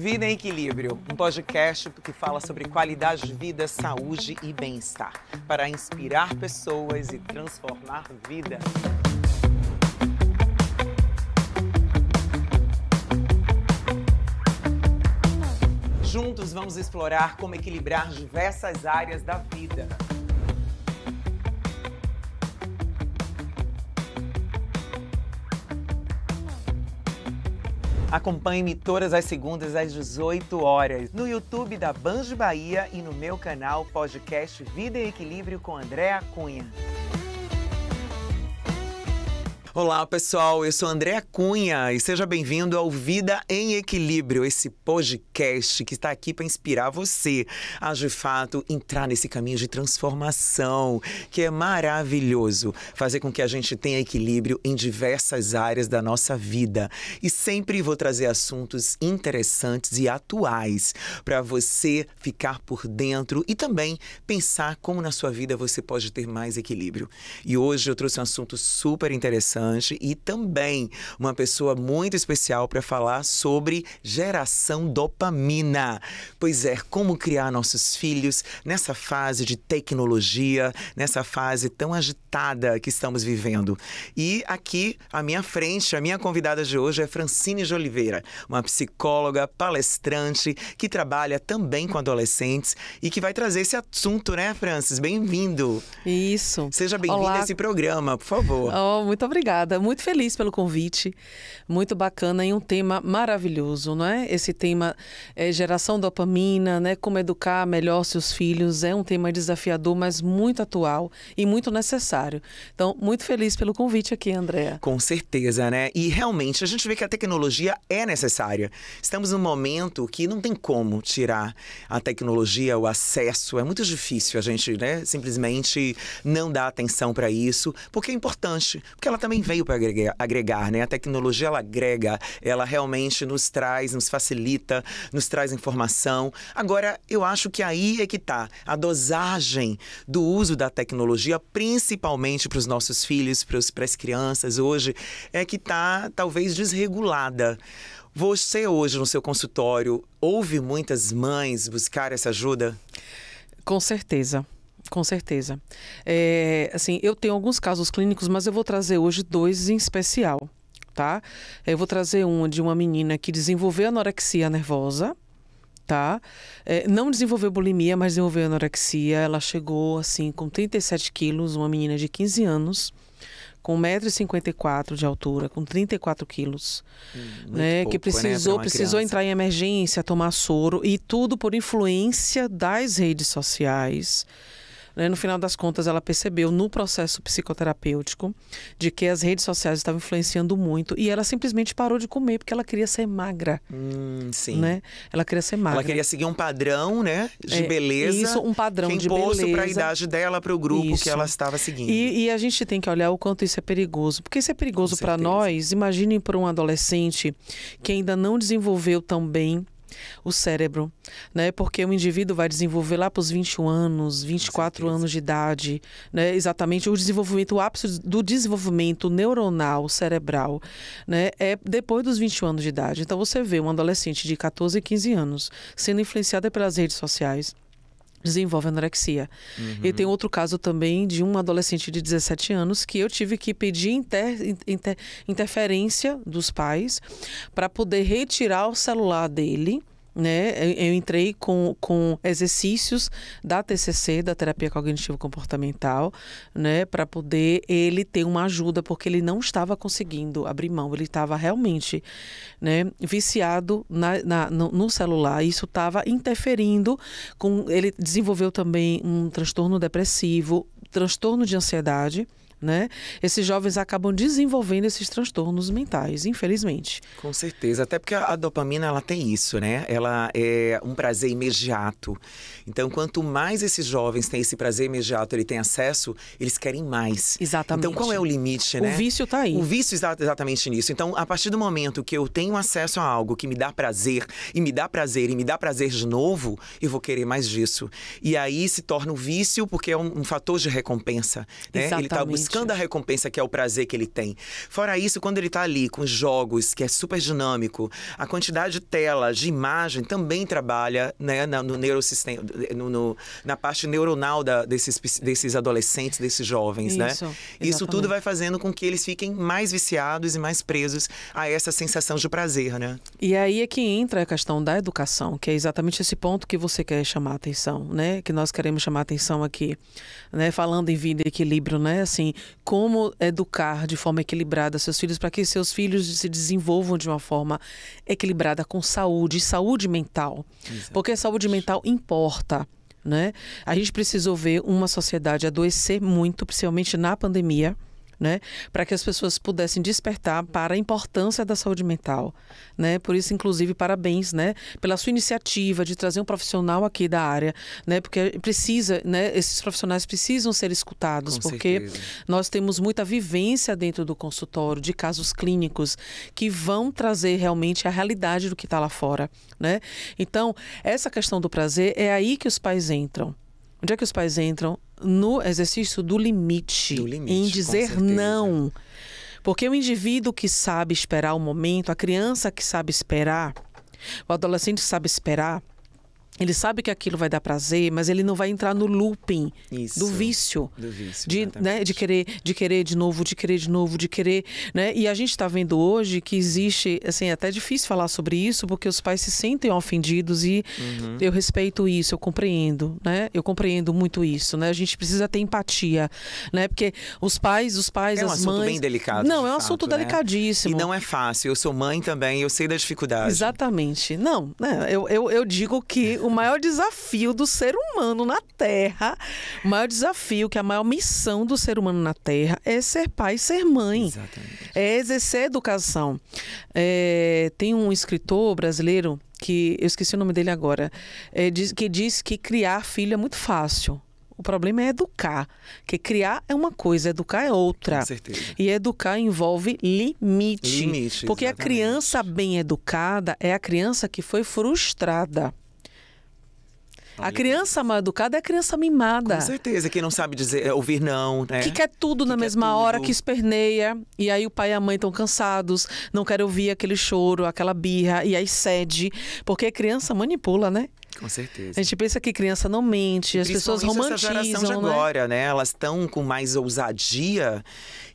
Vida em Equilíbrio, um podcast que fala sobre qualidade de vida, saúde e bem-estar, para inspirar pessoas e transformar vidas. Juntos vamos explorar como equilibrar diversas áreas da vida. Acompanhe-me todas as segundas às 18 horas no YouTube da Banjo Bahia e no meu canal podcast Vida e Equilíbrio com Andréa Cunha. Olá, pessoal. Eu sou Andréa Cunha e seja bem-vindo ao Vida em Equilíbrio, esse podcast que está aqui para inspirar você a, de fato, entrar nesse caminho de transformação, que é maravilhoso. Fazer com que a gente tenha equilíbrio em diversas áreas da nossa vida. E sempre vou trazer assuntos interessantes e atuais para você ficar por dentro e também pensar como na sua vida você pode ter mais equilíbrio. E hoje eu trouxe um assunto super interessante Solange e também uma pessoa muito especial para falar sobre geração dopamina. Pois é, como criar nossos filhos nessa fase de tecnologia, nessa fase tão agitada que estamos vivendo. E aqui à minha frente, a minha convidada de hoje é Francine de Oliveira, uma psicóloga, palestrante que trabalha também com adolescentes e que vai trazer esse assunto, né, Francis? Bem-vindo. Isso. Seja bem-vinda a esse programa, por favor. Oh, muito obrigada obrigada, muito feliz pelo convite, muito bacana e um tema maravilhoso, não é? Esse tema é, geração dopamina, né? Como educar melhor seus filhos é um tema desafiador, mas muito atual e muito necessário. Então, muito feliz pelo convite aqui, Andréa. Com certeza, né? E realmente a gente vê que a tecnologia é necessária. Estamos num momento que não tem como tirar a tecnologia, o acesso. É muito difícil a gente, né? Simplesmente não dar atenção para isso, porque é importante, porque ela também também veio para agregar, agregar, né? A tecnologia ela agrega, ela realmente nos traz, nos facilita, nos traz informação. Agora, eu acho que aí é que tá a dosagem do uso da tecnologia, principalmente para os nossos filhos, para as crianças hoje, é que tá talvez desregulada. Você hoje no seu consultório ouve muitas mães buscar essa ajuda? Com certeza. Com certeza. É, assim, eu tenho alguns casos clínicos, mas eu vou trazer hoje dois em especial, tá? Eu vou trazer um de uma menina que desenvolveu anorexia nervosa, tá? É, não desenvolveu bulimia, mas desenvolveu anorexia. Ela chegou, assim, com 37 quilos, uma menina de 15 anos, com 1,54m de altura, com 34 quilos, hum, né? Pouco, que né, precisou, né? precisou entrar em emergência, tomar soro, e tudo por influência das redes sociais, né? No final das contas, ela percebeu no processo psicoterapêutico de que as redes sociais estavam influenciando muito e ela simplesmente parou de comer porque ela queria ser magra. Hum, sim. Né? Ela queria ser magra. Ela queria seguir um padrão, né, de é, beleza. Isso, um padrão de beleza. para a idade dela, para o grupo isso. que ela estava seguindo. E, e, a gente tem que olhar o quanto isso é perigoso, porque isso é perigoso para nós. Imaginem para um adolescente que ainda não desenvolveu tão bem o cérebro, né? Porque o indivíduo vai desenvolver lá para os 21 anos, 24 anos de idade, né? Exatamente o desenvolvimento, o ápice do desenvolvimento neuronal cerebral, né? É depois dos 21 anos de idade. Então você vê um adolescente de 14, 15 anos sendo influenciado pelas redes sociais desenvolve anorexia. Uhum. E tem outro caso também de um adolescente de 17 anos que eu tive que pedir inter, inter, interferência dos pais para poder retirar o celular dele né? Eu entrei com, com exercícios da TCC, da terapia cognitivo comportamental, né, para poder ele ter uma ajuda, porque ele não estava conseguindo abrir mão, ele estava realmente, né, viciado na, na no, no, celular. Isso estava interferindo com ele desenvolveu também um transtorno depressivo, transtorno de ansiedade né? Esses jovens acabam desenvolvendo esses transtornos mentais, infelizmente. Com certeza, até porque a dopamina ela tem isso, né? Ela é um prazer imediato. Então, quanto mais esses jovens têm esse prazer imediato, ele tem acesso, eles querem mais. Exatamente. Então, qual é o limite, né? O vício está aí. O vício é está exatamente nisso. Então, a partir do momento que eu tenho acesso a algo que me dá prazer e me dá prazer e me dá prazer de novo, eu vou querer mais disso. E aí se torna um vício porque é um, um fator de recompensa, né? Tá exatamente. Ele está buscando a recompensa que é o prazer que ele tem. Fora isso, quando ele está ali com jogos, que é super dinâmico, a quantidade de tela, de imagem, também trabalha né, no neurosistema, no, no, na parte neuronal da, desses, desses adolescentes, desses jovens, né? isso, né? Exatamente. Isso tudo vai fazendo com que eles fiquem mais viciados e mais presos a essa sensação de prazer, né? E aí é que entra a questão da educação, que é exatamente esse ponto que você quer chamar a atenção, né? Que nós queremos chamar a atenção aqui, né? Falando em vida e equilíbrio, né? Assim, como educar de forma equilibrada seus filhos para que seus filhos se desenvolvam de uma forma equilibrada com saúde, saúde mental. Exatamente. Porque saúde mental importa. Né? A gente precisou ver uma sociedade adoecer muito, principalmente na pandemia né, para que as pessoas pudessem despertar para a importância da saúde mental, né? Por isso, inclusive, parabéns, né, pela sua iniciativa de trazer um profissional aqui da área, né, porque precisa, né, esses profissionais precisam ser escutados, Com porque certeza. nós temos muita vivência dentro do consultório de casos clínicos que vão trazer realmente a realidade do que está lá fora, né? Então, essa questão do prazer é aí que os pais entram. Onde é que os pais entram? no exercício do limite, do limite em dizer não. Porque o indivíduo que sabe esperar o momento, a criança que sabe esperar, o adolescente que sabe esperar, ele sabe que aquilo vai dar prazer, mas ele não vai entrar no looping Isso, do vício. Do vício. De, né, de, querer, de querer de novo, de querer de novo, de querer. Né? E a gente está vendo hoje que existe, assim, é até difícil falar sobre isso, porque os pais se sentem ofendidos e uhum. eu respeito isso, eu compreendo, né? Eu compreendo muito isso, né? A gente precisa ter empatia, né? Porque os pais, os pais, é um as assunto mães... bem delicado. Não, de é um fato, assunto né? delicadíssimo. E não é fácil. Eu sou mãe também, eu sei da dificuldade. Exatamente. Não, né? eu, eu, eu digo que o maior desafio do ser humano na Terra, o maior desafio, que é a maior missão do ser humano na Terra é ser pai e ser mãe. Exatamente. É exercer educação. É, tem um escritor brasileiro que eu esqueci o nome dele agora, é, diz, que diz que criar filho é muito fácil. O problema é educar, que criar é uma coisa, educar é outra. Com certeza. E educar envolve limite. Limite. Porque exatamente. a criança bem educada é a criança que foi frustrada. A criança mal educada é a criança mimada. Com certeza, quem não sabe dizer, é ouvir não, né? Que quer tudo que na quer mesma tudo. hora, que esperneia. E aí o pai e a mãe estão cansados, não querem ouvir aquele choro, aquela birra, e aí cede. Porque a criança manipula, né? Com certeza. A gente pensa que criança não mente, as pessoas romantizam. Né? agora, né? Elas estão com mais ousadia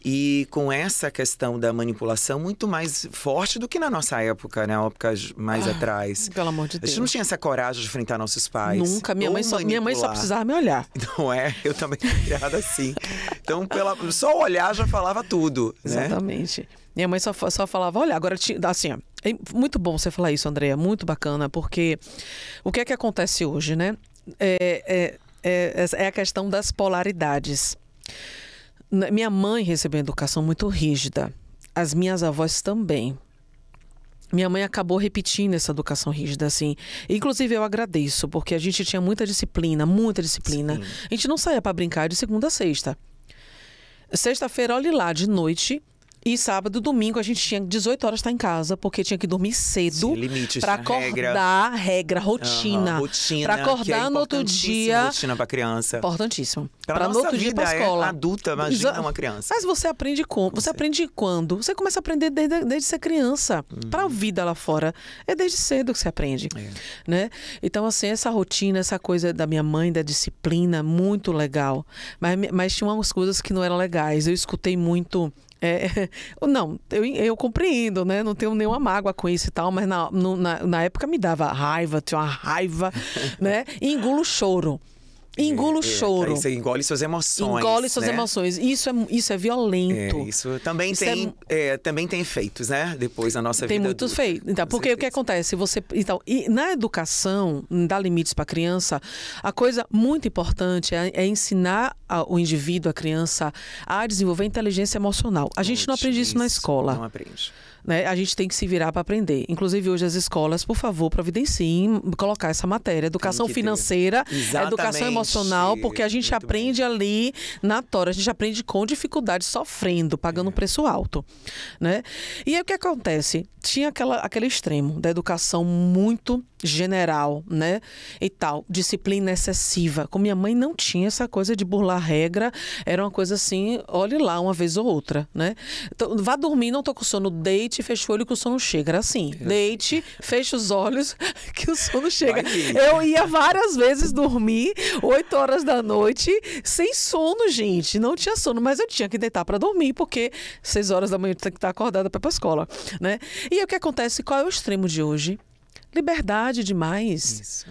e com essa questão da manipulação muito mais forte do que na nossa época, né? Época mais ah, atrás. Pelo amor de Deus. A gente não tinha essa coragem de enfrentar nossos pais. Nunca. Minha, mãe só, minha mãe só precisava me olhar. Não é? Eu também criada assim. Então, pela, só olhar já falava tudo. Né? Exatamente. Minha mãe só, só falava, olha, agora assim, ó é muito bom você falar isso, Andréia, muito bacana, porque o que é que acontece hoje, né? É, é, é, é a questão das polaridades. Minha mãe recebeu educação muito rígida, as minhas avós também. Minha mãe acabou repetindo essa educação rígida, assim. Inclusive, eu agradeço, porque a gente tinha muita disciplina, muita disciplina. Sim. A gente não saía para brincar de segunda a sexta. Sexta-feira, olhe lá, de noite, e sábado, domingo, a gente tinha 18 horas estar tá em casa, porque tinha que dormir cedo. Limite, pra acordar, regra, regra rotina. Uhum, rotina. Pra é acordar é no outro dia. Rotina pra criança. Importantíssimo. Pra, pra no outro dia pra é escola. É adulta, imagina Exa uma criança. Mas você aprende como? Você aprende quando? Você começa a aprender desde, desde ser criança. Uhum. Pra vida lá fora. É desde cedo que você aprende. É. Né? Então, assim, essa rotina, essa coisa da minha mãe, da disciplina, muito legal. Mas, mas tinha umas coisas que não eram legais. Eu escutei muito é, não, eu, eu compreendo, né? Não tenho nenhuma mágoa com isso e tal, mas na, no, na, na época me dava raiva, tinha uma raiva, né? E engulo choro. Engula o é, é, choro. você é engole suas emoções. Engole suas né? emoções. Isso é, isso é violento. É, isso também isso tem, é... também tem efeitos, né? Depois na nossa tem vida. Então, tem muitos efeitos. Então, porque certeza. o que acontece? Você, então, na educação, dar limites para a criança, a coisa muito importante é, ensinar a, o indivíduo, a criança, a desenvolver inteligência emocional. A gente muito não aprende isso, isso na escola. Não aprende. Né? A gente tem que se virar para aprender. Inclusive, hoje as escolas, por favor, providenciem colocar essa matéria. Educação financeira, educação emocional, porque a gente Muito aprende ali na tora, a gente aprende com dificuldade, sofrendo, pagando é. um preço alto. Né? E aí o que acontece? Tinha aquela, aquele extremo da educação muito general, né? E tal, disciplina excessiva. Com minha mãe não tinha essa coisa de burlar regra, era uma coisa assim, olhe lá uma vez ou outra, né? Então, vá dormir, não tô com sono, deite deite, fecha o olho que o sono chega. Era assim. Deite, fecha os olhos que o sono chega. Eu ia várias vezes dormir, 8 horas da noite, sem sono, gente. Não tinha sono, mas eu tinha que deitar para dormir, porque 6 horas da manhã tem tinha que estar acordada para ir pra escola, né? E aí, o que acontece? Qual é o extremo de hoje? liberdade demais. Isso.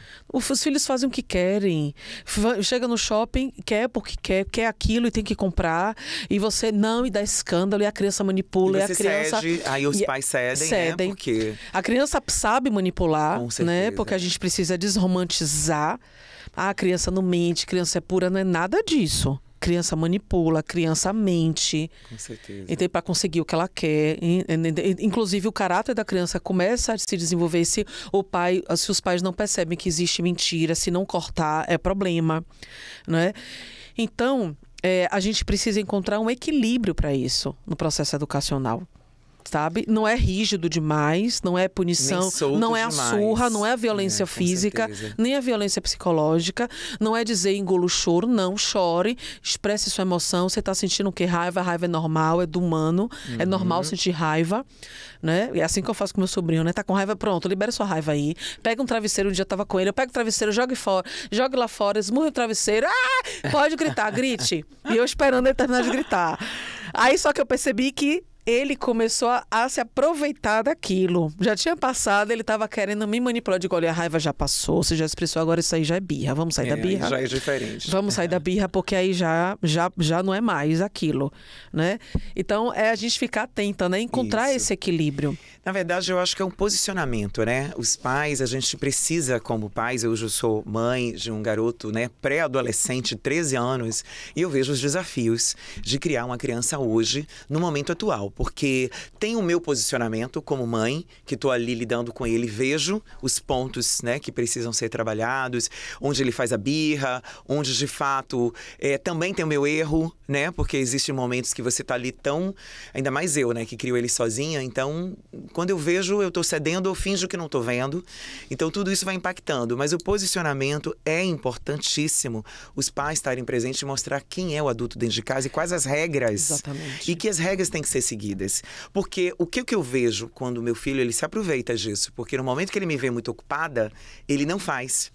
Os filhos fazem o que querem. Chega no shopping, quer porque quer, quer aquilo e tem que comprar. E você não, e dá escândalo, e a criança manipula, e, e a criança. Cede, aí os pais cedem, né? cedem. Né? Porque... A criança sabe manipular, né? Porque a gente precisa desromantizar. Ah, a criança não mente, criança é pura, não é nada disso criança manipula, a criança mente. Com certeza. Então, para conseguir o que ela quer. Inclusive, o caráter da criança começa a se desenvolver se o pai, se os pais não percebem que existe mentira, se não cortar, é problema. Né? Então, é, a gente precisa encontrar um equilíbrio para isso no processo educacional sabe? Não é rígido demais, não é punição, não é a demais. surra, não é a é, violência é, física, certeza. nem a violência psicológica, não é dizer engolo o choro, não, chore, expresse sua emoção, você está sentindo o que? Raiva, raiva é normal, é do humano, uhum. é normal uhum. sentir raiva, né? É assim que eu faço com meu sobrinho, né? Tá com raiva, pronto, libera sua raiva aí, pega um travesseiro, um dia eu tava com ele, eu pego o travesseiro, jogue fora, jogue lá fora, esmurre o travesseiro, ah! Pode gritar, grite. E eu esperando ele terminar de gritar. Aí só que eu percebi que ele começou a, a, se aproveitar daquilo. Já tinha passado, ele estava querendo me manipular. De olha, a raiva já passou, você já expressou, agora isso aí já é birra. Vamos sair é, da birra. Já é diferente. Vamos é. sair da birra, porque aí já, já, já não é mais aquilo, né? Então, é a gente ficar atenta, né? Encontrar isso. esse equilíbrio. Na verdade, eu acho que é um posicionamento, né? Os pais, a gente precisa, como pais, eu hoje sou mãe de um garoto, né? Pré-adolescente, 13 anos, e eu vejo os desafios de criar uma criança hoje, no momento atual porque tem o meu posicionamento como mãe, que estou ali lidando com ele, vejo os pontos né, que precisam ser trabalhados, onde ele faz a birra, onde de fato é, também tem o meu erro, né? Porque existem momentos que você está ali tão. Ainda mais eu, né, que crio ele sozinha. Então, quando eu vejo, eu estou cedendo, eu finjo que não estou vendo. Então, tudo isso vai impactando. Mas o posicionamento é importantíssimo. Os pais estarem presentes e mostrar quem é o adulto dentro de casa e quais as regras. Exatamente. E que as regras têm que ser seguidas seguidas. Porque o que, que eu vejo quando meu filho ele se aproveita disso? Porque no momento que ele me vê muito ocupada, ele não faz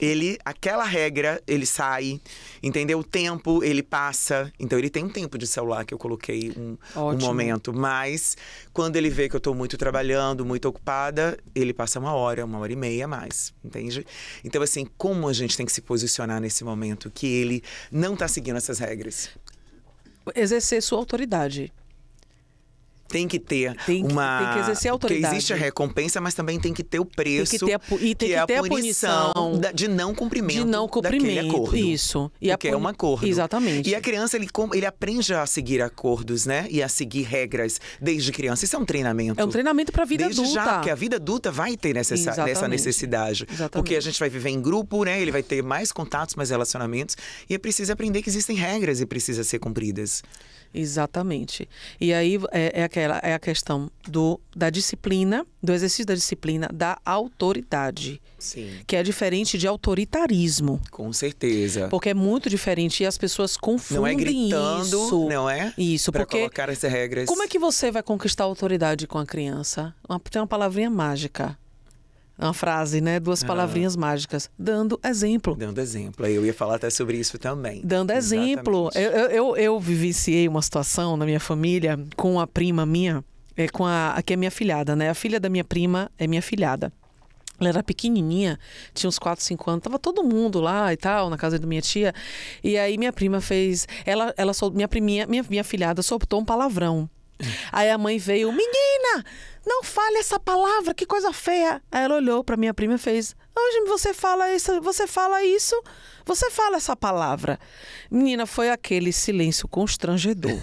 ele aquela regra ele sai entendeu o tempo ele passa então ele tem um tempo de celular que eu coloquei um, um momento mas quando ele vê que eu estou muito trabalhando muito ocupada ele passa uma hora uma hora e meia mais entende então assim como a gente tem que se posicionar nesse momento que ele não está seguindo essas regras exercer sua autoridade tem que ter tem que, uma. Tem que exercer a autoridade. Porque existe a recompensa, mas também tem que ter o preço. Tem que ter a, e tem que, que é ter a punição, da, de não cumprimento. De não cumprimento. Acordo, isso. E porque é puni... é um acordo. Exatamente. E a criança, ele, ele aprende a seguir acordos, né? E a seguir regras desde criança. Isso é um treinamento. É um treinamento para a vida desde adulta. Já, porque a vida adulta vai ter necessa, essa necessidade. Exatamente. Porque a gente vai viver em grupo, né? Ele vai ter mais contatos, mais relacionamentos. E é preciso aprender que existem regras e precisa ser cumpridas. Exatamente. E aí é, é, aquela, é a questão do, da disciplina, do exercício da disciplina, da autoridade. Sim. Que é diferente de autoritarismo. Com certeza. Porque é muito diferente e as pessoas confundem não é gritando, isso. Não é? Isso, para colocar essas regras. Como é que você vai conquistar a autoridade com a criança? Uma, tem uma palavrinha mágica uma frase, né? Duas palavrinhas ah. mágicas. Dando exemplo. Dando exemplo. Eu ia falar até sobre isso também. Dando exemplo. Eu, eu, eu vivenciei uma situação na minha família com a prima minha, é, com a, a que é minha filhada, né? A filha da minha prima é minha filhada. Ela era pequenininha, tinha uns 4, 5 anos, tava todo mundo lá e tal, na casa da minha tia. E aí minha prima fez, ela ela sol, minha priminha, minha, minha filhada soltou um palavrão. Aí a mãe veio, menina, não fale essa palavra, que coisa feia. Aí ela olhou para minha prima e fez: Hoje você fala isso, você fala isso, você fala essa palavra. Menina, foi aquele silêncio constrangedor.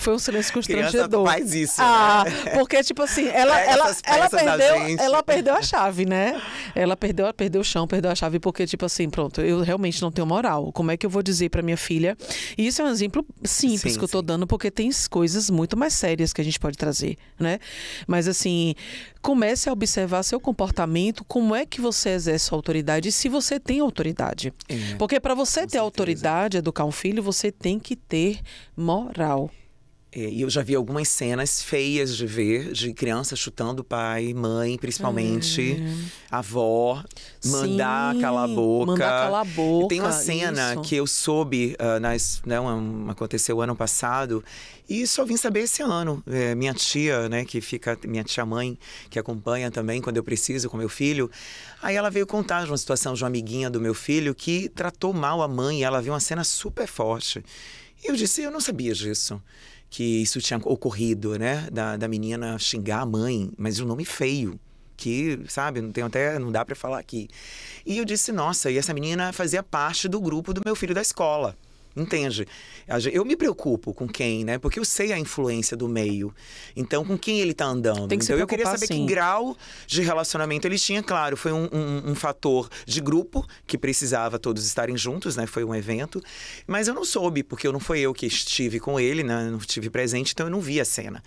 Foi um silêncio constrangedor. faz isso. Ah, né? porque, tipo assim, ela, é ela, ela, perdeu, ela perdeu a chave, né? Ela perdeu, perdeu o chão, perdeu a chave, porque, tipo assim, pronto, eu realmente não tenho moral. Como é que eu vou dizer para minha filha? E isso é um exemplo simples sim, que eu tô dando, porque tem coisas muito mais sérias que a gente pode trazer, né? Mas, assim, comece a observar seu comportamento, como é que você exerce sua autoridade e se você tem autoridade. É. Porque para você ter certeza. autoridade, educar um filho, você tem que ter moral. É, e eu já vi algumas cenas feias de ver, de criança chutando pai, mãe, principalmente, uhum. avó, mandar calar a boca. Mandar calar a boca. E tem uma cena isso. que eu soube, uh, nas, né, um, aconteceu ano passado, e só vim saber esse ano. É, minha tia, né, que fica, minha tia mãe, que acompanha também quando eu preciso com meu filho, aí ela veio contar de uma situação de uma amiguinha do meu filho que tratou mal a mãe, e ela viu uma cena super forte. E eu disse, eu não sabia disso que isso tinha ocorrido, né? Da, da menina xingar a mãe, mas um nome feio. Que, sabe, não tem até. não dá para falar aqui. E eu disse, nossa, e essa menina fazia parte do grupo do meu filho da escola. Entende? Eu me preocupo com quem, né? Porque eu sei a influência do meio. Então, com quem ele tá andando. Tem que então, eu queria saber sim. que grau de relacionamento ele tinha. Claro, foi um, um, um, fator de grupo que precisava todos estarem juntos, né? Foi um evento. Mas eu não soube, porque não foi eu que estive com ele, né? não estive presente, então eu não vi a cena.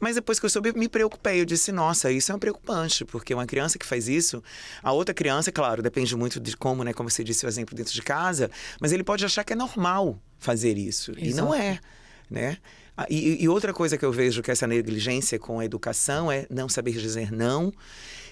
Mas depois que eu soube, eu me preocupei. Eu disse, nossa, isso é um preocupante, porque uma criança que faz isso, a outra criança, claro, depende muito de como, né? Como você disse o exemplo dentro de casa, mas ele pode achar que é normal fazer isso. Exato. E não é, né? Ah, e, e outra coisa que eu vejo que essa negligência com a educação é não saber dizer não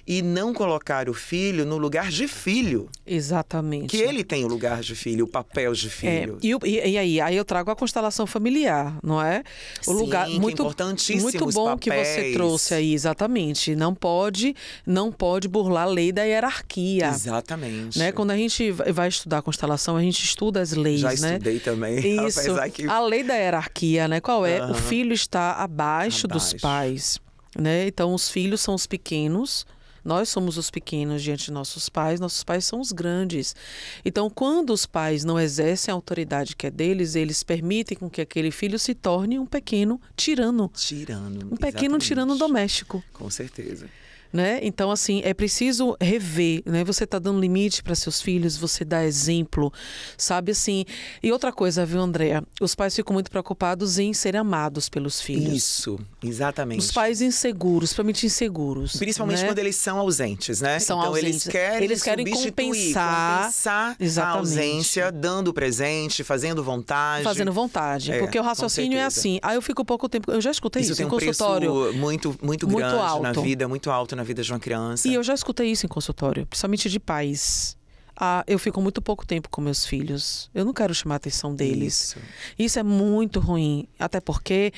e não colocar o filho no lugar de filho. Exatamente. Que ele tem o lugar de filho, o papel de é, filho. É, e, e, aí, aí eu trago a constelação familiar, não é? O Sim, lugar é muito importantíssimo. Muito bom papéis. que você trouxe aí, exatamente. Não pode, não pode burlar a lei da hierarquia. Exatamente. Né? Quando a gente vai estudar a constelação, a gente estuda as leis, Já né? estudei também. Isso. Que... A lei da hierarquia, né? Qual é? Uhum. O filho está abaixo, abaixo. dos pais. Né? Então, os filhos são os pequenos, nós somos os pequenos diante de nossos pais, nossos pais são os grandes. Então, quando os pais não exercem a autoridade que é deles, eles permitem com que aquele filho se torne um pequeno tirano. Tirano. Um pequeno exatamente. tirano doméstico. Com certeza. Né? Então, assim, é preciso rever, né? Você está dando limite para seus filhos, você dá exemplo, sabe assim. E outra coisa, viu, Andréa? Os pais ficam muito preocupados em ser amados pelos filhos. Isso, exatamente. Os pais inseguros, principalmente inseguros. Principalmente né? quando eles são ausentes, né? São então ausentes. eles querem, eles querem compensar, compensar a ausência, dando presente, fazendo vontade. Fazendo vontade, é, porque o raciocínio é assim. Aí eu fico pouco tempo, eu já escutei isso, isso tem um consultório. Preço muito, muito, muito alto. na vida, muito alto na vida de uma criança. E eu já escutei isso em consultório, principalmente de pais. Ah, eu fico muito pouco tempo com meus filhos. Eu não quero chamar a atenção deles. Isso, isso é muito ruim. Até porque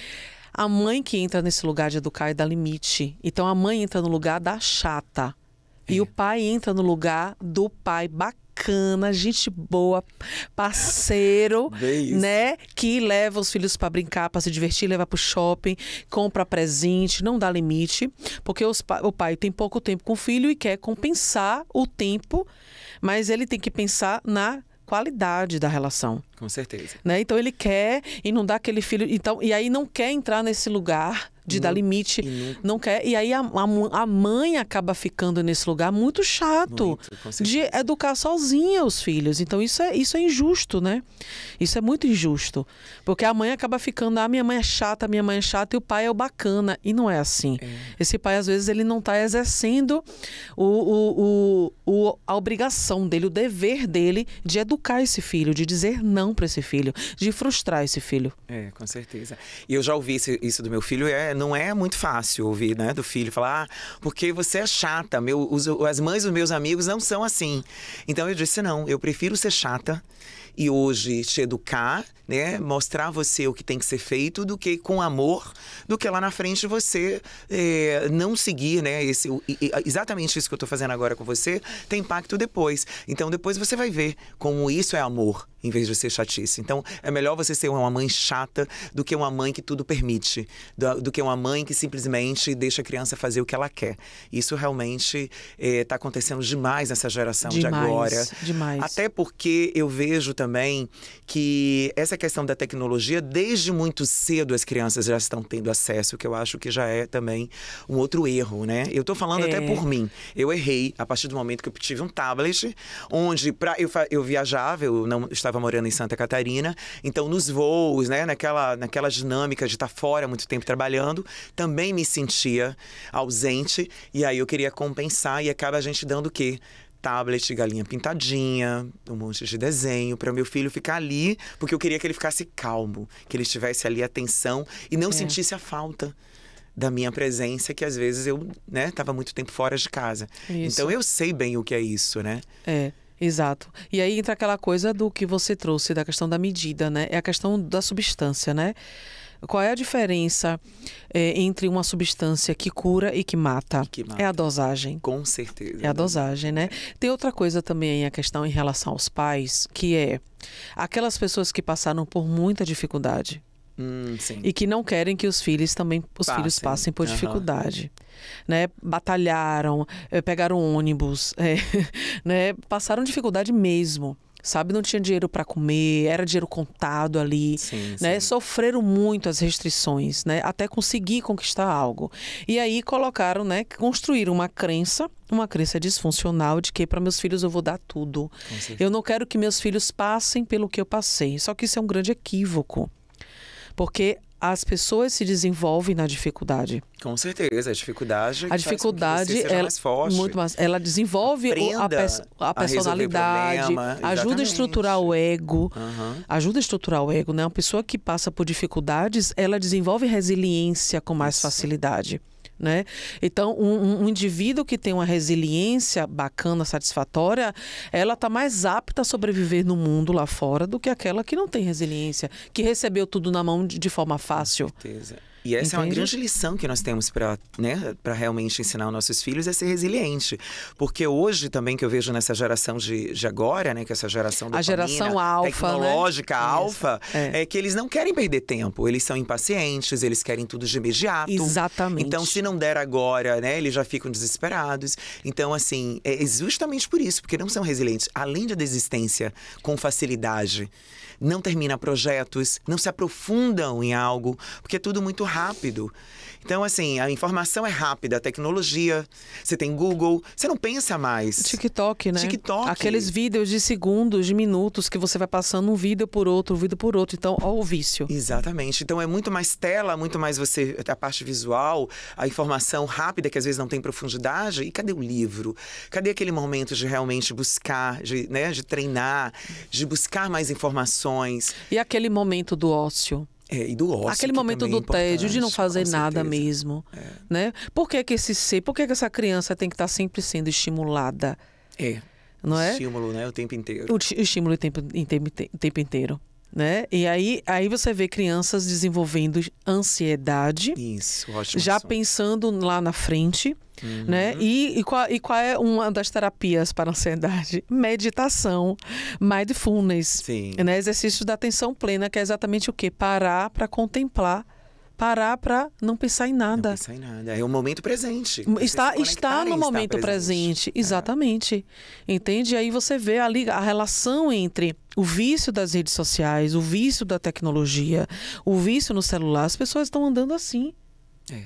a mãe que entra nesse lugar de educar é da limite. Então a mãe entra no lugar da chata. É. E o pai entra no lugar do pai bacana bacana, gente boa, parceiro, né? Que leva os filhos para brincar, para se divertir, leva para o shopping, compra presente, não dá limite, porque os, o pai tem pouco tempo com o filho e quer compensar o tempo, mas ele tem que pensar na qualidade da relação. Com certeza. Né? Então ele quer inundar aquele filho, então e aí não quer entrar nesse lugar de dar limite, e não... quer. E aí a, a, a, mãe acaba ficando nesse lugar muito chato muito, de educar sozinha os filhos. Então isso é, isso é injusto, né? Isso é muito injusto. Porque a mãe acaba ficando, ah, minha mãe é chata, minha mãe é chata e o pai é o bacana. E não é assim. É. Esse pai, às vezes, ele não está exercendo o, o, o, o, a obrigação dele, o dever dele de educar esse filho, de dizer não para esse filho, de frustrar esse filho. É, com certeza. E eu já ouvi isso do meu filho, é não é muito fácil ouvir, né, do filho falar, ah, porque você é chata, meu, os, as mães dos meus amigos não são assim. Então eu disse, não, eu prefiro ser chata e hoje te educar, né, mostrar a você o que tem que ser feito, do que com amor, do que lá na frente você é, não seguir, né, esse, exatamente isso que eu estou fazendo agora com você, tem impacto depois. Então depois você vai ver como isso é amor, em vez de ser chatice. Então, é melhor você ser uma mãe chata do que uma mãe que tudo permite, do, do que uma mãe que simplesmente deixa a criança fazer o que ela quer. Isso realmente está eh, é, acontecendo demais nessa geração demais, de agora. Demais. Até porque eu vejo também que essa questão da tecnologia, desde muito cedo as crianças já estão tendo acesso, que eu acho que já é também um outro erro, né? Eu estou falando é... até por mim. Eu errei a partir do momento que eu tive um tablet, onde pra, eu, eu viajava, eu não estava estava morando em Santa Catarina. Então, nos voos, né, naquela, naquela dinâmica de estar fora muito tempo trabalhando, também me sentia ausente. E aí eu queria compensar e acaba a gente dando o quê? tablet, galinha pintadinha, um monte de desenho para o meu filho ficar ali, porque eu queria que ele ficasse calmo, que ele estivesse ali atenção e não é. sentisse a falta da minha presença, que às vezes eu, né, tava muito tempo fora de casa. Isso. Então eu sei bem o que é isso, né? É. Exato. E aí entra aquela coisa do que você trouxe, da questão da medida, né? É a questão da substância, né? Qual é a diferença é, entre uma substância que cura e que, mata? E que mata? É a dosagem. Com certeza. É a né? dosagem, né? Tem outra coisa também a questão em relação aos pais, que é aquelas pessoas que passaram por muita dificuldade, Hum, e que não querem que os filhos também os passem. filhos passem por uhum. dificuldade. Né, batalharam, eh, pegaram ônibus, é, né, passaram dificuldade mesmo sabe? Não tinha dinheiro para comer, era dinheiro contado ali, sim, né? Sim. Sofreram muito as restrições, né? Até conseguir conquistar algo. E aí colocaram, né? Construíram uma crença, uma crença disfuncional de que para meus filhos eu vou dar tudo. Eu não quero que meus filhos passem pelo que eu passei. Só que isso é um grande equívoco. Porque as pessoas se desenvolvem na dificuldade. Com certeza, a dificuldade. A dificuldade é mais forte. muito mais. Ela desenvolve a, a, personalidade, a ajuda a estruturar o ego, uhum. ajuda a estruturar o ego, né? Uma pessoa que passa por dificuldades, ela desenvolve resiliência com mais Isso. facilidade. Né? Então, um, um, indivíduo que tem uma resiliência bacana, satisfatória, ela está mais apta a sobreviver no mundo lá fora do que aquela que não tem resiliência, que recebeu tudo na mão de, de forma fácil. Com certeza. E essa é uma grande lição que nós temos para né, realmente ensinar os nossos filhos é ser resiliente. Porque hoje também que eu vejo nessa geração de, de agora, né? Que é essa geração da a geração alfa, né? tecnológica né? alfa, é. é. que eles não querem perder tempo. Eles são impacientes, eles querem tudo de imediato. Exatamente. Então, se não der agora, né, eles já ficam desesperados. Então, assim, é, é justamente por isso, porque não são resilientes. Além da desistência com facilidade não termina projetos, não se aprofundam em algo, porque é tudo muito rápido. Então, assim, a informação é rápida, a tecnologia, você tem Google, você não pensa mais. TikTok, né? TikTok. Aqueles vídeos de segundos, de minutos, que você vai passando um vídeo por outro, um vídeo por outro. Então, ó o vício. Exatamente. Então, é muito mais tela, muito mais você, a parte visual, a informação rápida, que às vezes não tem profundidade. E cadê o livro? Cadê aquele momento de realmente buscar, de, né, de treinar, de buscar mais informações? E aquele momento do ócio? É, e do ócio. Aquele momento é do é tédio, de não fazer nada mesmo. É. Né? Por que, que esse ser, por que, que essa criança tem que estar tá sempre sendo estimulada? É. Não é? Estímulo, né? O tempo inteiro. O estímulo o o tempo, o tempo inteiro né? E aí, aí você vê crianças desenvolvendo ansiedade, Isso, ótimo já pensando lá na frente, uhum. né? E, e, qual, e qual é uma das terapias para ansiedade? Meditação, mindfulness, Sim. né? Exercício da atenção plena, que é exatamente o que parar para contemplar parar para não pensar em nada. Não pensar em nada. É o momento presente. É está, está no momento presente. presente. É. Exatamente. É. Entende? Aí você vê ali a relação entre o vício das redes sociais, o vício da tecnologia, o vício no celular. As pessoas estão andando assim. É.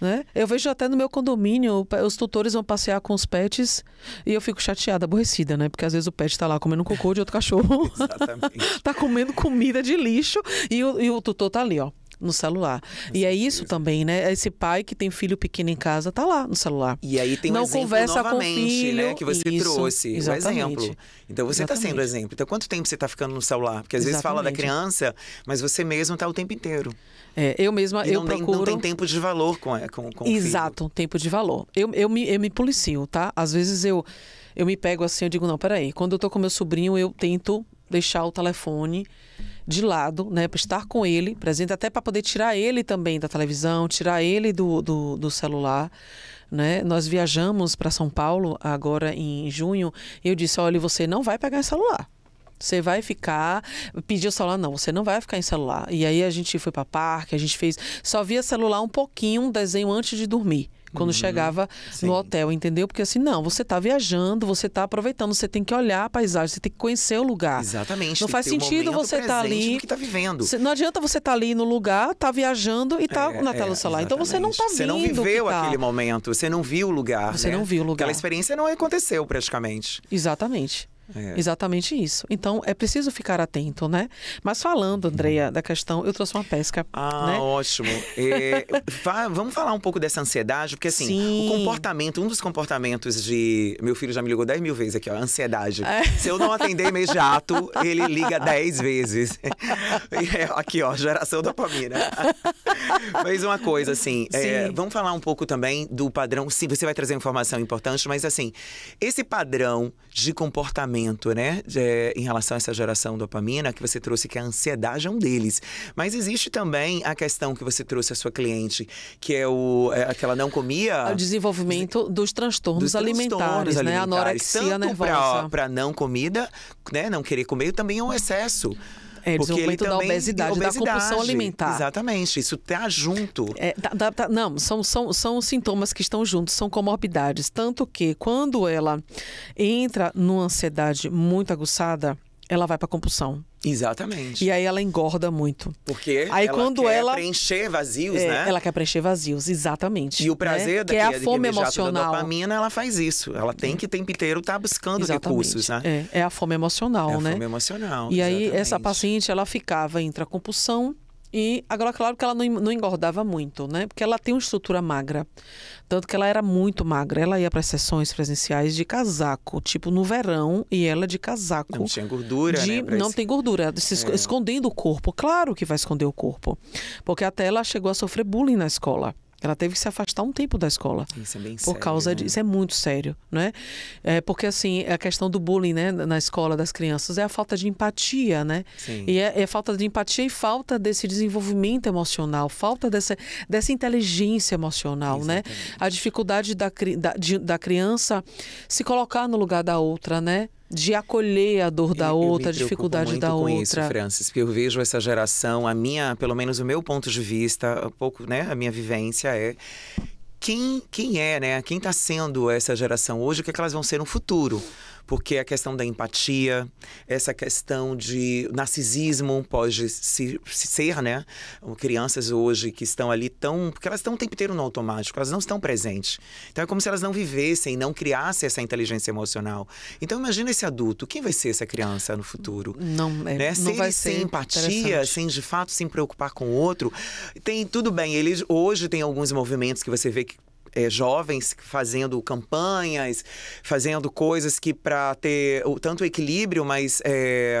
Né? Eu vejo até no meu condomínio, os tutores vão passear com os pets e eu fico chateada, aborrecida, né? Porque às vezes o pet está lá comendo um cocô de outro cachorro. Exatamente. tá comendo comida de lixo e o, e o tutor tá ali, ó no celular. e é isso também, né? Esse pai que tem filho pequeno em casa tá lá no celular. E aí tem um não exemplo conversa novamente, com né, filho, né? Que você isso, trouxe exatamente. exemplo. Então você está sendo exemplo. Então quanto tempo você está ficando no celular? Porque às exatamente. vezes fala da criança, mas você mesmo está o tempo inteiro. É, eu mesma, e eu não procuro... Tem, não tem tempo de valor com, é, com, com Exato, filho. tempo de valor. Eu, eu, me, eu me policio, tá? Às vezes eu, eu me pego assim, eu digo, não, peraí. Quando eu tô com meu sobrinho, eu tento deixar o telefone de lado, né, para estar com ele, presente até para poder tirar ele também da televisão, tirar ele do, do, do celular. Né? Nós viajamos para São Paulo agora em junho. E eu disse: olha, você não vai pegar celular. Você vai ficar. Pediu celular, não, você não vai ficar em celular. E aí a gente foi para parque, a gente fez. Só via celular um pouquinho, um desenho antes de dormir quando uhum. chegava Sim. no hotel, entendeu? Porque assim, não, você está viajando, você está aproveitando, você tem que olhar a paisagem, você tem que conhecer o lugar. Exatamente. Não faz sentido você estar tá ali. Que tá vivendo. não adianta você estar tá ali no lugar, tá viajando e tá é, na tela do é, celular. Então você não está vendo. Você não viveu tá. aquele momento, você não viu o lugar. Você né? não viu o lugar. Aquela experiência não aconteceu praticamente. Exatamente. É. Exatamente isso. Então, é preciso ficar atento, né? Mas falando, Andreia, uhum. da questão, eu trouxe uma pesca. Ah, né? ótimo. É, vamos falar um pouco dessa ansiedade, porque assim, Sim. o comportamento, um dos comportamentos de. Meu filho já me ligou 10 mil vezes aqui, ó, ansiedade. É. Se eu não atender imediato, ele liga 10 vezes. É, aqui, ó, geração dopamina. mas uma coisa, assim, é, vamos falar um pouco também do padrão. Sim, você vai trazer informação importante, mas assim, esse padrão de comportamento né, de, em relação a essa geração dopamina que você trouxe, que a ansiedade é um deles. Mas existe também a questão que você trouxe à sua cliente, que é o é, que ela não comia. É o desenvolvimento dos transtornos, dos alimentares, transtornos alimentares, né? Anorexia Tanto nervosa. Para não comida, né, não querer comer, também é um excesso. É, porque ele da obesidade, da obesidade, da compulsão alimentar. Exatamente, isso está junto. É, tá, tá, não, são, são, são sintomas que estão juntos, são comorbidades. Tanto que quando ela entra numa ansiedade muito aguçada, ela vai para compulsão. Exatamente. E aí ela engorda muito. Porque aí ela quando quer ela preencher vazios, é, né? Ela quer preencher vazios, exatamente. E o prazer né? da que é a fome emocional. Da dopamina, ela faz isso. Ela tem que o tempo inteiro estar tá buscando exatamente. recursos, né? É, é a fome emocional, é a né? fome emocional. E exatamente. aí essa paciente, ela ficava entre a compulsão e agora, claro que ela não, engordava muito, né? Porque ela tem uma estrutura magra. Tanto que ela era muito magra. Ela ia para as sessões presenciais de casaco, tipo no verão, e ela de casaco. Não tinha gordura, de, né? Não esse... tem gordura. Se é. Escondendo o corpo. Claro que vai esconder o corpo. Porque até ela chegou a sofrer bullying na escola. Ela teve que se afastar um tempo da escola. Isso é bem por sério. Por causa né? disso, é muito sério, né? É, porque, assim, a questão do bullying, né, na escola das crianças é a falta de empatia, né? Sim. E é, é falta de empatia e falta desse desenvolvimento emocional, falta dessa, dessa inteligência emocional, né? Exatamente. né? A dificuldade da, da, de, da criança se colocar no lugar da outra, né? de acolher a dor da é, eu, outra, eu a dificuldade muito da com outra. Isso, Francis, porque eu vejo essa geração, a minha, pelo menos o meu ponto de vista, um pouco, né, a minha vivência é quem, quem é, né? Quem está sendo essa geração hoje, o que, é que elas vão ser no futuro? porque a questão da empatia, essa questão de narcisismo pode se, se ser, né? Crianças hoje que estão ali tão. porque elas estão o tempo inteiro no automático, elas não estão presentes. Então é como se elas não vivessem, não criassem essa inteligência emocional. Então imagina esse adulto, quem vai ser essa criança no futuro? Não, é, né? não vai ser. sem empatia, sem de fato se preocupar com o outro. Tem tudo bem, eles hoje tem alguns movimentos que você vê que é, jovens fazendo campanhas, fazendo coisas que para ter tanto equilíbrio, mas é,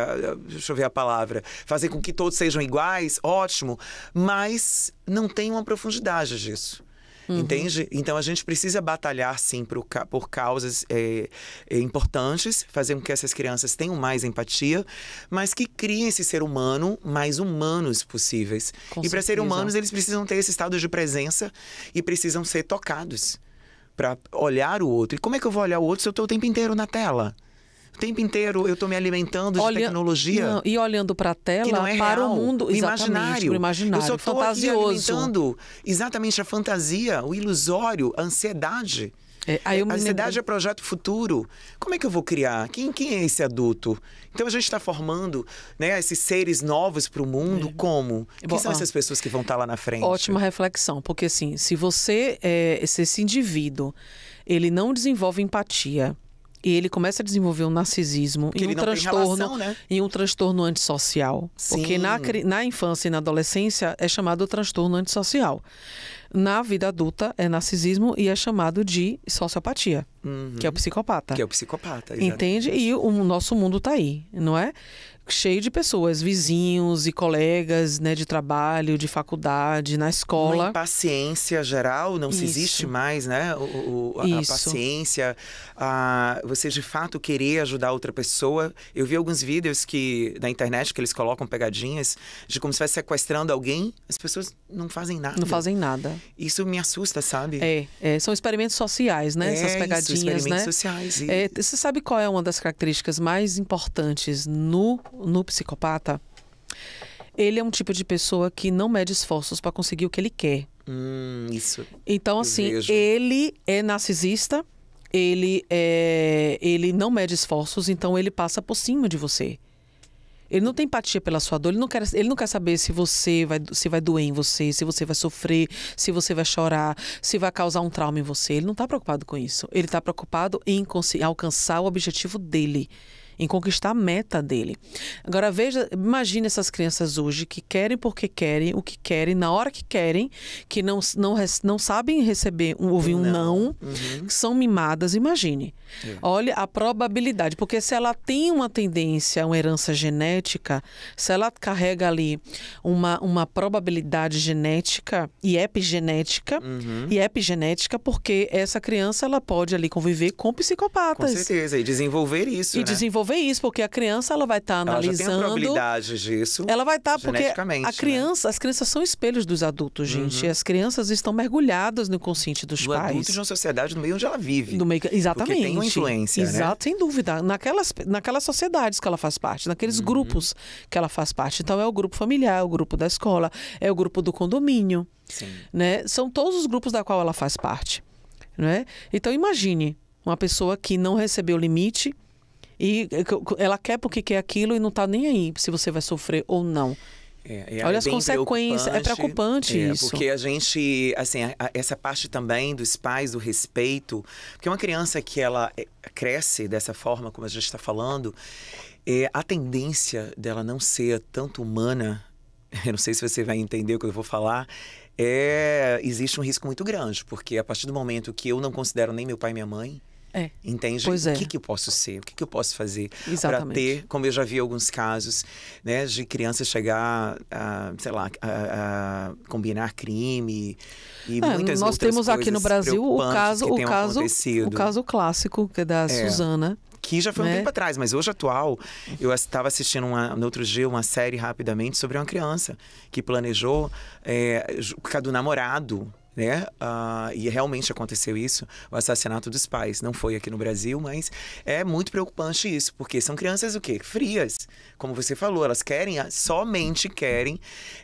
deixa eu ver a palavra, fazer com que todos sejam iguais, ótimo, mas não tem uma profundidade disso. Uhum. Entende? Então a gente precisa batalhar sim por, por causas é, importantes, fazer com que essas crianças tenham mais empatia, mas que criem esse ser humano mais humanos possíveis. Com e para ser humanos, eles precisam ter esse estado de presença e precisam ser tocados para olhar o outro. E como é que eu vou olhar o outro se eu estou o tempo inteiro na tela? O tempo inteiro eu estou me alimentando Olha, de tecnologia. Não, e olhando para a tela, é para real, o mundo imaginário. imaginário eu só estou alimentando exatamente a fantasia, o ilusório, a ansiedade. É, a ansiedade lembro... é projeto futuro. Como é que eu vou criar? Quem, quem é esse adulto? Então a gente está formando né, esses seres novos para o mundo, é. como? É quem Bom, são ah, essas pessoas que vão estar tá lá na frente? Ótima reflexão, porque assim, se você, é, se esse indivíduo, ele não desenvolve empatia, e ele começa a desenvolver um narcisismo e um transtorno relação, né? e um transtorno antissocial. Sim. Porque na, na infância e na adolescência é chamado transtorno antissocial. Na vida adulta é narcisismo e é chamado de sociopatia, uhum. que é o psicopata. Que é o psicopata, exatamente. Entende? E o nosso mundo está aí, não é? cheio de pessoas, vizinhos e colegas, né, de trabalho, de faculdade, na escola. Uma paciência geral, não Isso. se existe mais, né? O, o, a, a, paciência, a, você de fato querer ajudar outra pessoa. Eu vi alguns vídeos que na internet que eles colocam pegadinhas de como se estivesse sequestrando alguém, as pessoas não fazem nada. Não fazem nada. Isso me assusta, sabe? É, é são experimentos sociais, né? É, Essas pegadinhas, isso, experimentos né? sociais. E... É, você sabe qual é uma das características mais importantes no no psicopata, ele é um tipo de pessoa que não mede esforços para conseguir o que ele quer. Hum, isso. Então, assim, vejo. ele é narcisista, ele, é, ele não mede esforços, então ele passa por cima de você. Ele não tem empatia pela sua dor, ele não quer, ele não quer saber se você vai, se vai doer em você, se você vai sofrer, se você vai chorar, se vai causar um trauma em você. Ele não está preocupado com isso. Ele está preocupado em alcançar o objetivo dele em conquistar a meta dele. Agora veja, imagine essas crianças hoje que querem porque querem, o que querem, na hora que querem, que não, não, não sabem receber, ouvir um não, não uhum. são mimadas, imagine. É. Olha a probabilidade, porque se ela tem uma tendência, uma herança genética, se ela carrega ali uma, uma probabilidade genética e epigenética, uhum. e epigenética porque essa criança ela pode ali conviver com psicopatas. Com certeza, e desenvolver isso. E né? desenvolver isso, porque a criança ela vai estar tá analisando. Ela já tem probabilidades disso. Ela vai estar, tá, porque a né? criança, né? as crianças são espelhos dos adultos, gente. Uhum. As crianças estão mergulhadas no consciente dos Do pais. Adultos de uma sociedade no meio onde ela vive. No meio, exatamente alguma influência. Né? Exato, né? sem dúvida. Naquelas, naquelas sociedades que ela faz parte, naqueles uhum. grupos que ela faz parte. Então, é o grupo familiar, é o grupo da escola, é o grupo do condomínio. Sim. Né? São todos os grupos da qual ela faz parte. Né? Então, imagine uma pessoa que não recebeu limite e eh, ela quer porque quer aquilo e não está nem aí se você vai sofrer ou não. É, é, é Olha as consequências, é preocupante é, isso. Porque a gente, assim, a, a, essa parte também dos pais, do respeito, porque uma criança que ela é, cresce dessa forma, como a gente está falando, é, a tendência dela não ser tanto humana, eu não sei se você vai entender o que eu vou falar, é, existe um risco muito grande, porque a partir do momento que eu não considero nem meu pai e minha mãe, é. Entende? Pois é. O que, que eu posso ser? O que, que eu posso fazer para ter, como eu já vi alguns casos, né, de criança chegar a, sei lá, a, a combinar crime e é, muitas Nós temos aqui no Brasil o caso, o caso, o caso clássico que é da é. Suzana, que já foi um é. tempo atrás, mas hoje atual, eu estava assistindo uma, no outro dia uma série rapidamente sobre uma criança que planejou é, do namorado né? Uh, e realmente aconteceu isso, o assassinato dos pais. Não foi aqui no Brasil, mas é muito preocupante isso, porque são crianças o quê? Frias, como você falou, elas querem, ah, somente querem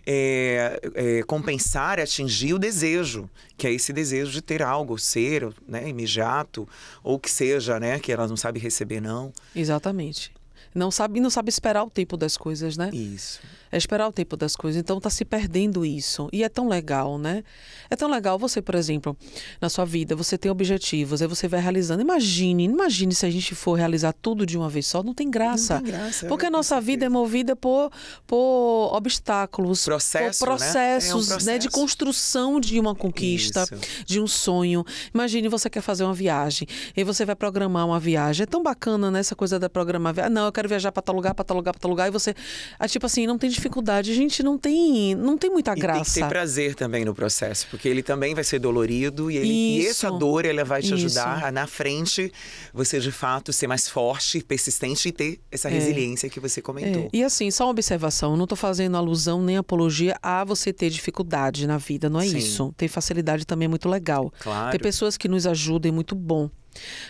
é, é, compensar, atingir o desejo, que é esse desejo de ter algo, ser, né, imediato, ou que seja, né, que elas não sabem receber não. Exatamente. Não sabe, não sabe esperar o tempo das coisas, né? Isso é esperar o tempo das coisas. Então está se perdendo isso. E é tão legal, né? É tão legal você, por exemplo, na sua vida, você tem objetivos, aí você vai realizando. Imagine, imagine se a gente for realizar tudo de uma vez só, não tem graça. Não tem graça porque a nossa vida é movida por, por obstáculos, Processo, por né? processos, né? É um né? de construção de uma conquista, isso. de um sonho. Imagine você quer fazer uma viagem, e você vai programar uma viagem. É tão bacana, né, essa coisa da programar viagem. Não, eu quero viajar para tal lugar, para tal lugar, para tal lugar, e você, ah, tipo assim, não tem dificuldade, a gente não tem, não tem muita e graça. Tem que ter prazer também no processo, porque ele também vai ser dolorido e, ele, e essa dor ela vai te ajudar a, na frente, você de fato ser mais forte, persistente e ter essa é. resiliência que você comentou. É. E assim, só uma observação, eu não estou fazendo alusão nem apologia a você ter dificuldade na vida, não é Sim. isso. Ter facilidade também é muito legal. Claro. Ter pessoas que nos ajudem, é muito bom.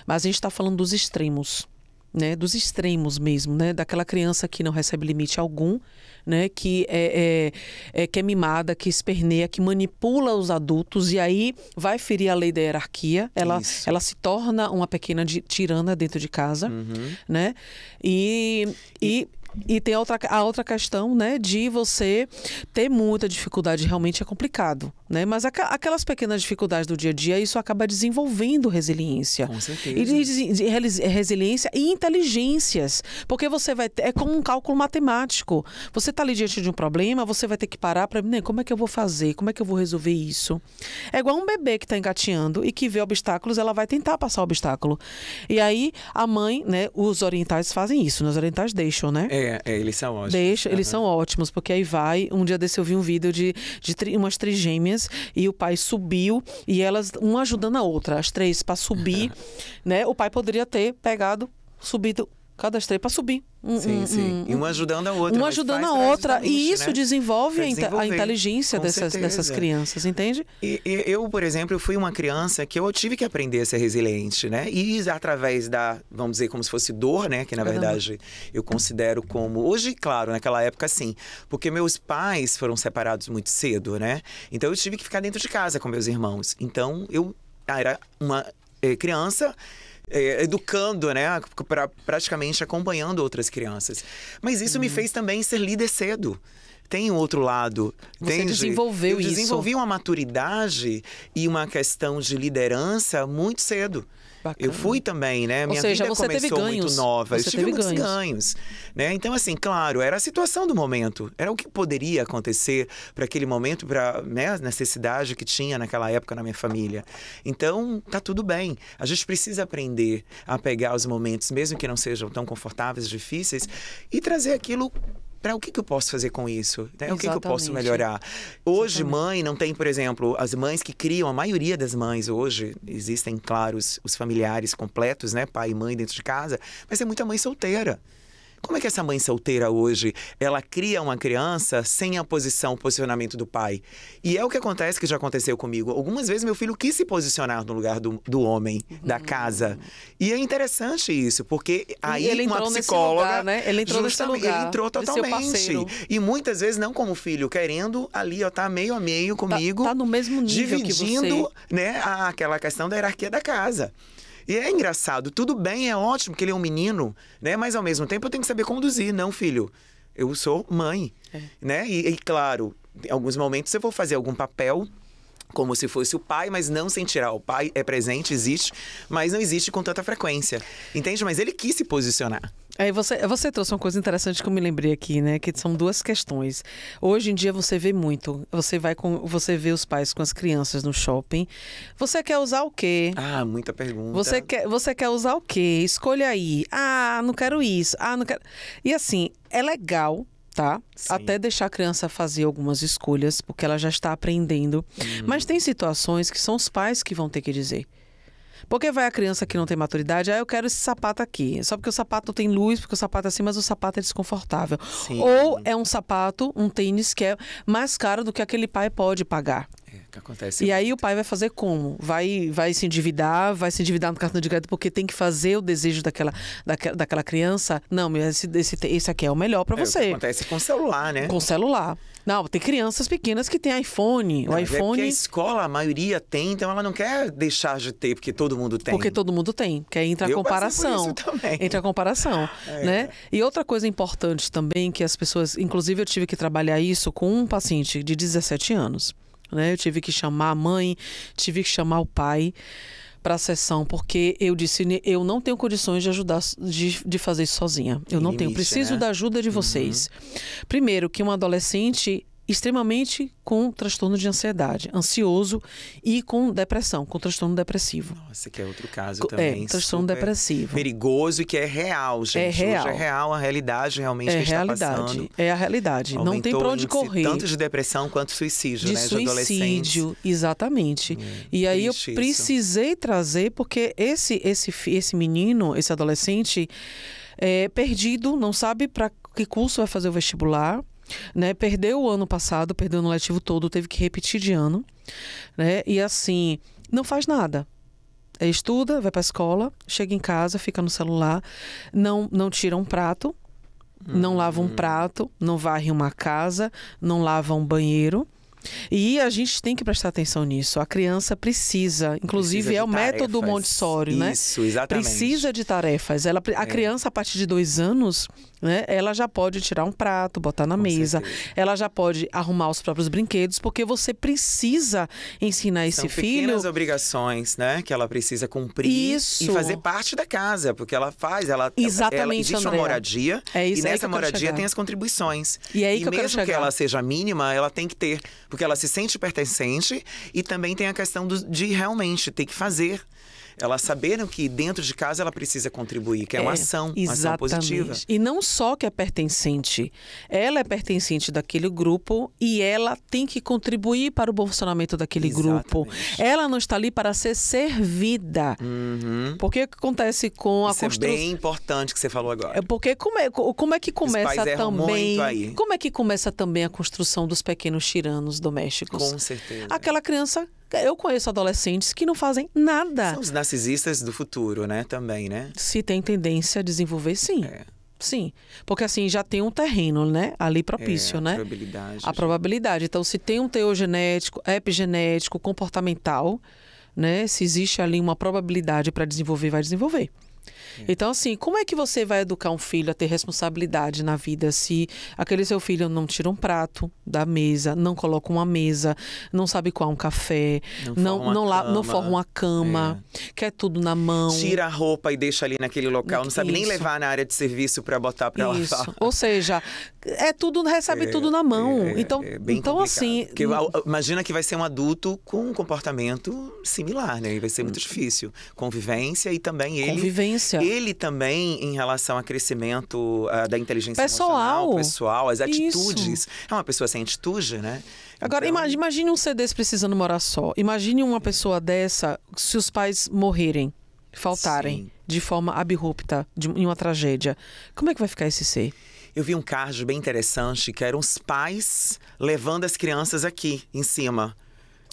Mas a gente está falando dos extremos né, dos extremos mesmo, né, daquela criança que não recebe limite algum, né, que é, é, é, que é mimada, que esperneia, que manipula os adultos e aí vai ferir a lei da hierarquia. Ela, ela se torna uma pequena de, tirana dentro de casa, uhum. né, e, e, e... E tem a outra, a outra questão, né, de você ter muita dificuldade, realmente é complicado. Né? Mas aquelas pequenas dificuldades do dia a dia, isso acaba desenvolvendo resiliência. Com certeza. E resiliência e inteligências. Porque você vai. Ter, é como um cálculo matemático. Você está ali diante de um problema, você vai ter que parar para. Né, como é que eu vou fazer? Como é que eu vou resolver isso? É igual um bebê que está engatinhando e que vê obstáculos, ela vai tentar passar o obstáculo. E aí a mãe, né? Os orientais fazem isso. Né? Os orientais deixam, né? É, é eles são ótimos. Deixam, uhum. eles são ótimos, porque aí vai. Um dia desse eu vi um vídeo de, de tri, umas trigêmeas e o pai subiu e elas uma ajudando a outra, as três para subir, né? O pai poderia ter pegado, subido Cadastrei para subir. Um, sim, um, sim. Um, e uma ajudando a outra. Uma né? ajudando a outra. E isso né? desenvolve a inteligência dessas, dessas crianças, entende? E, eu, por exemplo, fui uma criança que eu tive que aprender a ser resiliente, né? E através da, vamos dizer, como se fosse dor, né? Que na verdade eu considero como. Hoje, claro, naquela época sim. Porque meus pais foram separados muito cedo, né? Então eu tive que ficar dentro de casa com meus irmãos. Então eu ah, era uma eh, criança é, educando, né? Pra, praticamente acompanhando outras crianças. Mas isso me uhum. fez também ser líder cedo tem outro lado. Você entende? desenvolveu eu isso. Desenvolvi uma maturidade e uma questão de liderança muito cedo. Bacana. Eu fui também, né? Minha Ou seja, vida você começou teve ganhos. muito nova. Você eu tive muitos ganhos. ganhos. né? Então, assim, claro, era a situação do momento. Era o que poderia acontecer para aquele momento, para né, a necessidade que tinha naquela época na minha família. Então, tá tudo bem. A gente precisa aprender a pegar os momentos, mesmo que não sejam tão confortáveis, difíceis, e trazer aquilo para o que, que eu posso fazer com isso? Né? O que, que eu posso melhorar? Hoje, Exatamente. mãe não tem, por exemplo, as mães que criam, a maioria das mães hoje, existem, claro, os, os familiares completos, né? Pai e mãe dentro de casa, mas tem muita mãe solteira. Como é que essa mãe solteira hoje, ela cria uma criança sem a posição, o posicionamento do pai? E é o que acontece, que já aconteceu comigo. Algumas vezes meu filho quis se posicionar no lugar do, do homem, uhum. da casa. E é interessante isso, porque aí ele uma psicóloga... Lugar, né? Ele entrou nesse lugar. Ele entrou totalmente. E muitas vezes não como filho, querendo ali, ó, tá meio a meio tá- comigo. Tá, tá no mesmo nível dividindo, que você. né, aquela questão da hierarquia da casa. E é engraçado, tudo bem, é ótimo que ele é um menino, né? Mas ao mesmo tempo eu tenho que saber conduzir, não, filho. Eu sou mãe, é. né? E, e, claro, em alguns momentos eu vou fazer algum papel como se fosse o pai, mas não sem tirar. O pai é presente, existe, mas não existe com tanta frequência. Entende? Mas ele quis se posicionar. Aí é, você, você trouxe uma coisa interessante que eu me lembrei aqui, né? Que são duas questões. Hoje em dia você vê muito. Você vai com, você vê os pais com as crianças no shopping. Você quer usar o quê? Ah, muita pergunta. Você quer, você quer usar o quê? Escolha aí. Ah, não quero isso. Ah, não quero. E assim, é legal tá? Sim. Até deixar a criança fazer algumas escolhas, porque ela já está aprendendo. Uhum. Mas tem situações que são os pais que vão ter que dizer. Porque vai a criança que não tem maturidade, ah, eu quero esse sapato aqui. Só porque o sapato não tem luz, porque o sapato é assim, mas o sapato é desconfortável. Sim. Ou é um sapato, um tênis que é mais caro do que aquele pai pode pagar. É, que acontece. E muito. É aí o pai vai fazer como? Vai vai se endividar, vai se endividar no cartão de crédito porque tem que fazer o desejo daquela, daquela, daquela criança. Não, esse, esse, esse aqui é o melhor para é, você. acontece com o celular, né? Com o celular. Não, tem crianças pequenas que têm iPhone. Não, o é iPhone. É a escola, a maioria tem, então ela não quer deixar de ter, porque todo mundo tem. Porque todo mundo tem, que entrar a comparação. Por isso também. Entra a comparação. É. né? E outra coisa importante também, que as pessoas. Inclusive, eu tive que trabalhar isso com um paciente de 17 anos. Né? Eu tive que chamar a mãe, tive que chamar o pai para a sessão, porque eu disse, eu não tenho condições de ajudar, de, de fazer isso sozinha. Eu não Limite, tenho. Preciso né? da ajuda de uhum. vocês. Uhum. Primeiro, que um adolescente extremamente com transtorno de ansiedade, ansioso e com depressão, com transtorno depressivo. Nossa, que é outro caso é, também. É, transtorno depressivo. Perigoso e que é real, gente. É real. Hoje é real a realidade realmente é que está realidade, passando. É a realidade. Aumentou Não tem para onde correr. Tanto de depressão quanto suicídio, de né? suicídio, de exatamente. Hum, e aí eu precisei isso. trazer porque esse esse esse menino, esse adolescente é perdido, não sabe para que curso vai fazer o vestibular né? Perdeu o ano passado, perdeu no letivo todo, teve que repetir de ano. Né? E assim, não faz nada. É, estuda, vai para a escola, chega em casa, fica no celular, não, não tira um prato, não lava um hum. prato, não varre uma casa, não lava um banheiro. E a gente tem que prestar atenção nisso. A criança precisa, inclusive precisa é o tarefas. método Montessori, Isso, né? Isso, exatamente. Precisa de tarefas. Ela, a é. criança, a partir de dois anos, né, ela já pode tirar um prato, botar na Com mesa, certeza. ela já pode arrumar os próprios brinquedos, porque você precisa ensinar esse filho. pequenas obrigações, né? Que ela precisa cumprir Isso. e fazer parte da casa, porque ela faz, ela, exatamente, ela existe uma moradia é isso, e nessa moradia tem as contribuições. E, é aí e que mesmo que ela seja mínima, ela tem que ter porque ela se sente pertencente e também tem a questão do, de realmente ter que fazer elas saberam que dentro de casa ela precisa contribuir, que é, é uma ação, uma ação positiva. E não só que é pertencente, ela é pertencente daquele grupo e ela tem que contribuir para o bom funcionamento daquele Exatamente. grupo. Ela não está ali para ser servida. Uhum. Porque o que acontece com Isso a construção? É bem importante que você falou agora. É porque como é, como é que começa também? Como é que começa também a construção dos pequenos tiranos domésticos? Com certeza. Aquela criança eu conheço adolescentes que não fazem nada. São os narcisistas do futuro, né? Também, né? Se tem tendência a desenvolver, sim. É. Sim, porque assim já tem um terreno, né? Ali propício, é, a né? Probabilidade, a probabilidade. Então, se tem um teor genético, epigenético, comportamental, né? Se existe ali uma probabilidade para desenvolver, vai desenvolver. É. Então, assim, como é que você vai educar um filho a ter responsabilidade na vida se aquele seu filho não tira um prato da mesa, não coloca uma mesa, não sabe qual é um café, não, não, não, não forma uma cama, é. quer tudo na mão. Tira a roupa e deixa ali naquele local, não, sabe isso. nem levar na área de serviço para botar para lavar. Ou seja, é tudo, recebe é, tudo na mão. É, então, é então assim. Porque, imagina que vai ser um adulto com um comportamento similar, né? E vai ser muito difícil. Convivência e também ele. Convivência ele também, em relação ao crescimento uh, da inteligência pessoal, pessoal as atitudes. Isso. É uma pessoa sem atitude, né? Agora, então... imagine um ser desse precisando morar só. Imagine uma pessoa dessa se os pais morrerem, faltarem, Sim. de forma abrupta, de, em uma tragédia. Como é que vai ficar esse ser? eu vi um card bem interessante que eram os pais levando as crianças aqui em cima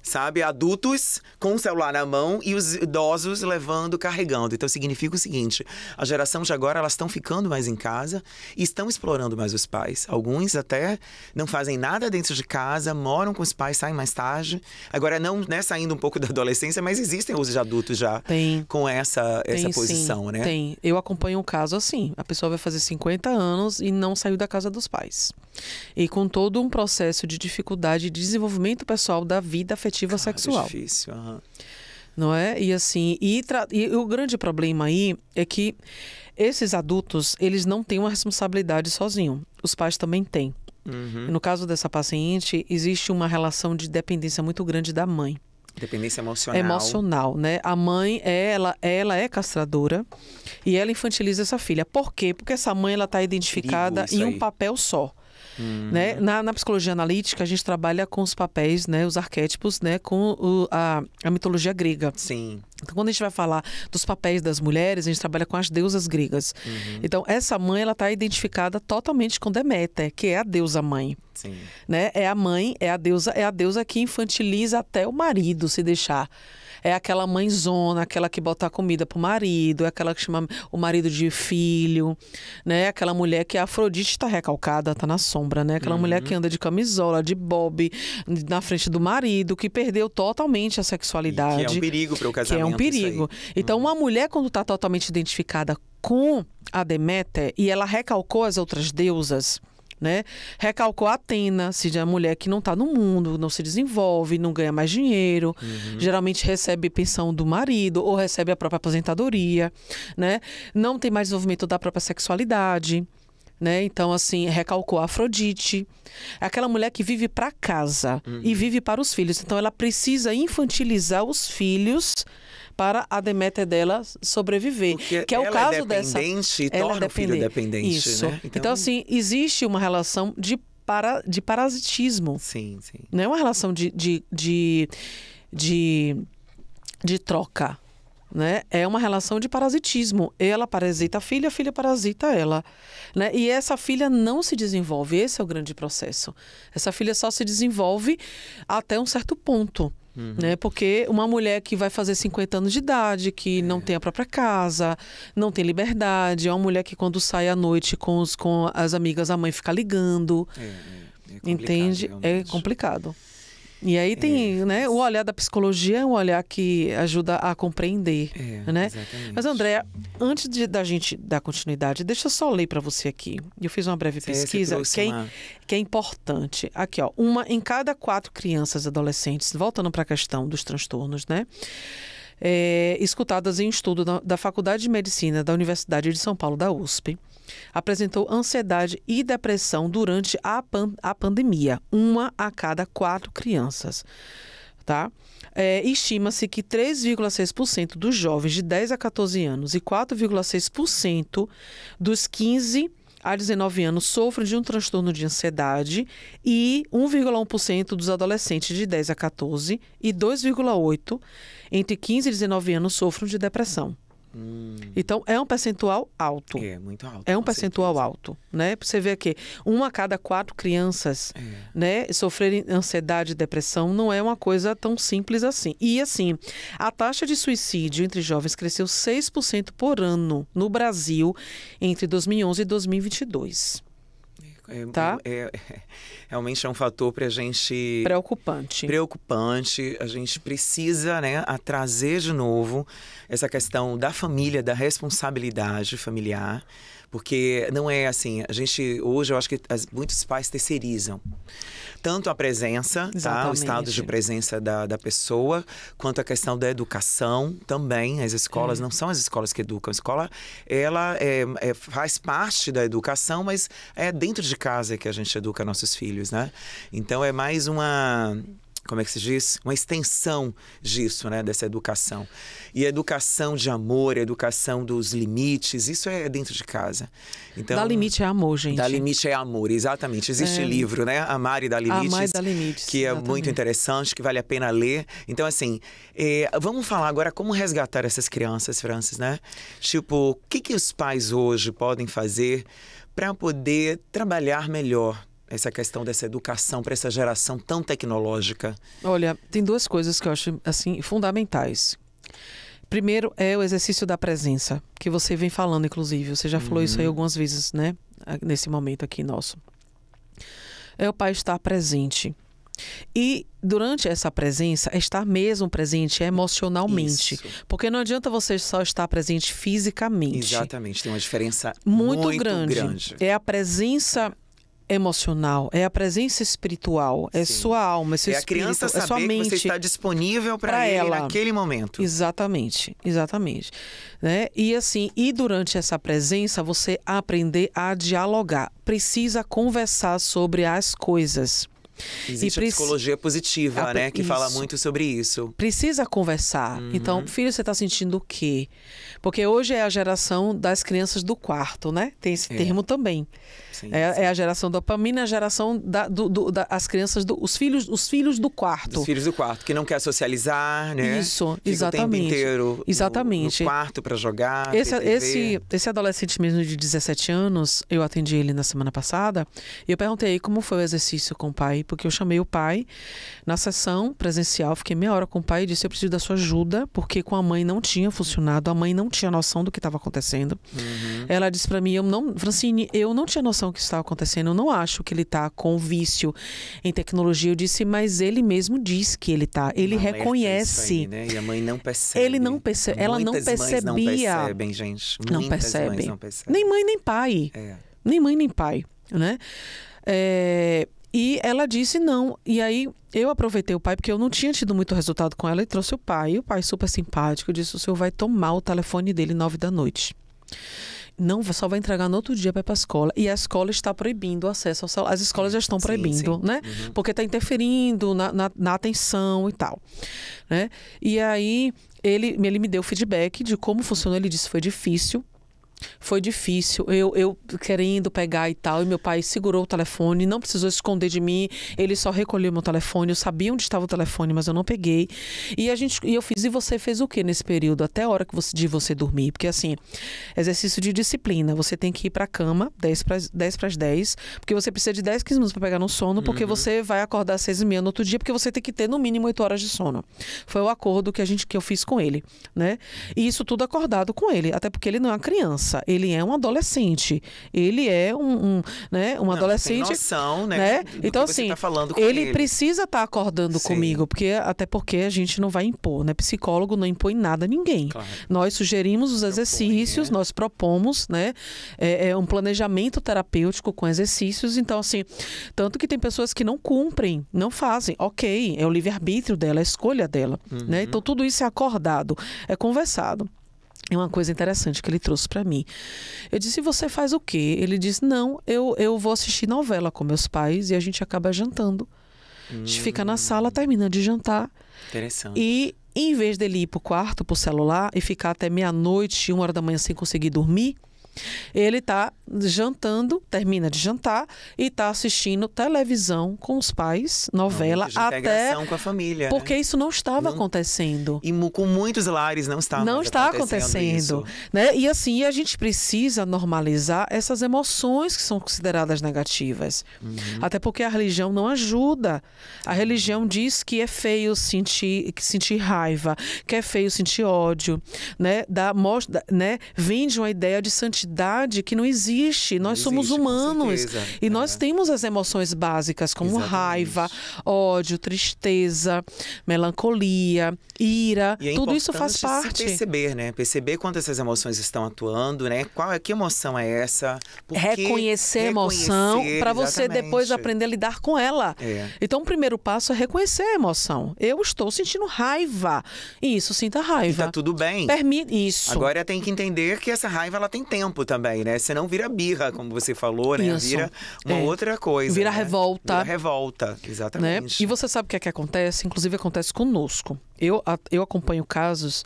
sabe? Adultos com o celular na mão e os idosos levando, carregando. Então significa o seguinte: a geração de agora elas estão ficando mais em casa e estão explorando mais os pais. Alguns até não fazem nada dentro de casa, moram com os pais, saem mais tarde. Agora não, né, saindo um pouco da adolescência, mas existem os adultos já tem, com essa essa tem, posição, sim, né? Tem. Eu acompanho um caso assim. A pessoa vai fazer 50 anos e não saiu da casa dos pais. E com todo um processo de dificuldade de desenvolvimento pessoal da vida afetiva Cara, é sexual. Difícil, uhum. não é? E assim, e, e o grande problema aí é que esses adultos eles não têm uma responsabilidade sozinho. Os pais também têm. Uhum. No caso dessa paciente, existe uma relação de dependência muito grande da mãe. Dependência emocional. Emocional, né? A mãe, ela, ela é castradora e ela infantiliza essa filha. Por quê? Porque essa mãe, ela está identificada em um papel só. Uhum. Né? Na, na, psicologia analítica, a gente trabalha com os papéis, né, os arquétipos, né, com o, a, a mitologia grega. Sim. Então, quando a gente vai falar dos papéis das mulheres, a gente trabalha com as deusas gregas. Uhum. Então, essa mãe, ela está identificada totalmente com Deméter, que é a deusa mãe. Sim. Né? É a mãe, é a deusa, é a deusa que infantiliza até o marido se deixar. É aquela mãezona, aquela que bota a comida pro marido, é aquela que chama o marido de filho, né? Aquela mulher que a é Afrodite tá recalcada, tá na sombra, né? Aquela uhum. mulher que uhum. anda de camisola, de bob, na frente do marido, que perdeu totalmente a sexualidade. E que é um perigo para o casamento. Que é um perigo. Uhum. Então, uhum. uma mulher, quando tá totalmente identificada com a Deméter e ela recalcou as outras deusas, né? Recalcou a Atena, se é a mulher que não está no mundo, não se desenvolve, não ganha mais dinheiro, uhum. geralmente recebe pensão do marido ou recebe a própria aposentadoria, né? Não tem mais desenvolvimento da própria sexualidade. Né? Então, assim, recalcou a Afrodite, aquela mulher que vive para casa uhum. e vive para os filhos. Então, ela precisa infantilizar os filhos para a Deméter dela sobreviver. Porque que é o é caso é dessa. E ela é torna é dependente. O filho dependente Isso. Né? Então... então, assim, existe uma relação de, para, de parasitismo. Sim, sim. Não é uma relação de, de, de, de, de troca. Né? É uma relação de parasitismo. Ela parasita a filha, a filha parasita ela, né? E essa filha não se desenvolve. Esse é o grande processo. Essa filha só se desenvolve até um certo ponto. Uhum. Né? Porque uma mulher que vai fazer 50 anos de idade, que é. não tem a própria casa, não tem liberdade, é uma mulher que quando sai à noite com, os, com as amigas, a mãe fica ligando. É, é. é Entende? É complicado. E aí tem, é. né, o olhar da psicologia é um olhar que ajuda a compreender, é, né? Mas André, antes de, da gente dar continuidade, deixa eu só ler para você aqui. Eu fiz uma breve você, pesquisa que, uma... é, que é importante. Aqui, ó, uma em cada quatro crianças e adolescentes, voltando para a questão dos transtornos, né? É, escutadas em estudo da, da, Faculdade de Medicina da Universidade de São Paulo, da USP, apresentou ansiedade e depressão durante a, pan a pandemia, uma a cada quatro crianças. Tá? É, Estima-se que 3,6% dos jovens de 10 a 14 anos e 4,6% dos 15 a 19 anos sofrem de um transtorno de ansiedade e 1,1% dos adolescentes de 10 a 14 e 2,8% entre 15 e 19 anos sofrem de depressão. Hum. Então é um percentual alto. É muito alto. É um percentual certeza. alto, né? Você vê aqui, uma a cada quatro crianças, é. né, sofrerem ansiedade e depressão não é uma coisa tão simples assim. E assim, a taxa de suicídio entre jovens cresceu 6% por ano no Brasil entre 2011 e 2022. É, é, tá? É, é, realmente é um fator para a gente. Preocupante. Preocupante. A gente precisa né, trazer de novo essa questão da família, da responsabilidade familiar. Porque não é assim, a gente hoje eu acho que as, muitos pais terceirizam tanto a presença, tá, o estado de presença da, da pessoa, quanto a questão da educação também. As escolas hum. não são as escolas que educam, a escola ela é, é, faz parte da educação, mas é dentro de casa que a gente educa nossos filhos, né? Então é mais uma como é que se diz? Uma extensão disso, né? Dessa educação. E a educação de amor, a educação dos limites, isso é dentro de casa. Então, dá limite é amor, gente. Dá limite é amor, exatamente. Existe é. livro, né? Amar e dá limites. Amar e limites. Que é muito interessante, que vale a pena ler. Então, assim, eh, vamos falar agora como resgatar essas crianças, Francis, né? Tipo, o que, que os pais hoje podem fazer para poder trabalhar melhor essa questão dessa educação para essa geração tão tecnológica? Olha, tem duas coisas que eu acho assim fundamentais. Primeiro é o exercício da presença, que você vem falando, inclusive. Você já uhum. falou isso aí uhum. algumas vezes, né? Nesse momento aqui nosso. É o pai estar presente. E durante essa presença, é estar mesmo presente emocionalmente. Isso. Porque não adianta você só estar presente fisicamente. Exatamente, tem uma diferença muito, muito grande. grande. É a presença emocional, é a presença espiritual, é Sim. é sua alma, é seu é espírito, a criança saber é sua mente. Que você está disponível para ela naquele momento. Exatamente, exatamente. Né? E assim, e durante essa presença você aprender a dialogar, precisa conversar sobre as coisas. Existe e a psicologia positiva, a... né? Que isso. fala muito sobre isso. Precisa conversar. Uhum. Então, filho, você está sentindo o quê? Porque hoje é a geração das crianças do quarto, né? Tem esse é. termo também sim, é, sim. é, a geração dopamina, a geração das do, do, da, crianças, do, os filhos, os filhos do quarto. Os filhos do quarto que não quer socializar, né? Isso, Fica exatamente. O tempo inteiro exatamente. No, quarto para jogar. Esse, esse, esse adolescente mesmo de 17 anos, eu atendi ele na semana passada e eu perguntei como foi o exercício com o pai, porque eu chamei o pai na sessão presencial, fiquei meia hora com o pai e disse eu preciso da sua ajuda porque com a mãe não tinha funcionado, a mãe não tinha noção do que estava acontecendo. Uhum. Ela disse para mim, eu não, Francine, eu não tinha noção situação que está acontecendo, eu não acho que ele está com vício em tecnologia, eu disse, mas ele mesmo diz que ele está. Ele reconhece. Aí, né? E a mãe não percebe. Ele não percebe. Ela não percebia. não percebem, gente. Muitas não percebem. não percebem. Nem mãe, nem pai. É. Nem mãe, nem pai, né? É... E ela disse não. E aí eu aproveitei o pai, porque eu não tinha tido muito resultado com ela, e trouxe o pai. E o pai, super simpático, disse: o senhor vai tomar o telefone dele nove da noite não só vai entregar no outro dia para ir para a escola e a escola está proibindo o acesso ao celular. As escolas já estão proibindo, sim. né? Uhum. Porque está interferindo na, na, na, atenção e tal, né? E aí ele, ele me deu feedback de como funcionou. Ele disse foi difícil, foi difícil, eu, eu querendo pegar e tal, e meu pai segurou o telefone, não precisou esconder de mim, ele só recolheu meu telefone, eu sabia onde estava o telefone, mas eu não peguei. E a gente, e eu fiz, e você fez o que nesse período? Até a hora que você, de você dormir? Porque assim, exercício de disciplina, você tem que ir para a cama 10 para as 10, porque você precisa de 10, 15 minutos para pegar no sono, porque uhum. você vai acordar às 6 e meia no outro dia, porque você tem que ter no mínimo 8 horas de sono. Foi o acordo que a gente, que eu fiz com ele, né? E isso tudo acordado com ele, até porque ele não é uma criança criança, ele é um adolescente. Ele é um, um né, um Não, adolescente. Tem noção, né? né? Então, tá assim, tá ele, ele, precisa estar tá acordando Sim. comigo, porque até porque a gente não vai impor, né? Psicólogo não impõe nada a ninguém. Claro. Nós sugerimos os exercícios, Propõe, né? nós propomos, né? É, é um planejamento terapêutico com exercícios. Então, assim, tanto que tem pessoas que não cumprem, não fazem. Ok, é o livre-arbítrio dela, é a escolha dela. Né? Uhum. Né? Então, tudo isso é acordado, é conversado é uma coisa interessante que ele trouxe para mim. Eu disse: "Você faz o quê?" Ele disse: "Não, eu, eu vou assistir novela com meus pais e a gente acaba jantando. Hum. A gente fica na hum. sala, termina de jantar. Interessante. E em vez dele ir pro quarto, pro celular e ficar até meia-noite, uma hora da manhã sem conseguir dormir, ele está jantando, termina de jantar e está assistindo televisão com os pais, novela, não, até com a família. Né? Porque né? isso não estava não... acontecendo. E com muitos lares não estava. Não está acontecendo, acontecendo né? E assim, a gente precisa normalizar essas emoções que são consideradas negativas. Uhum. Até porque a religião não ajuda. A religião diz que é feio sentir, sentir raiva, que é feio sentir ódio, né? Da, mostra, né? Vende uma ideia de santidade que não existe. Não nós existe, somos humanos e é. nós temos as emoções básicas como Exatamente. raiva, ódio, tristeza, melancolia, ira. É tudo isso faz parte. Perceber, né? Perceber quando essas emoções estão atuando, né? Qual é que emoção é essa? Por reconhecer a emoção para você depois aprender a lidar com ela. É. Então, o primeiro passo é reconhecer a emoção. Eu estou sentindo raiva. E isso sinta raiva. E tá tudo bem. Permite isso. Agora tem que entender que essa raiva ela tem tempo tempo também, né? Senão vira birra, como você falou, né? Isso. Vira uma é. outra coisa. Vira né? revolta. Vira revolta, né? exatamente. Né? E você sabe o que é que acontece? Inclusive acontece conosco. Eu, eu acompanho casos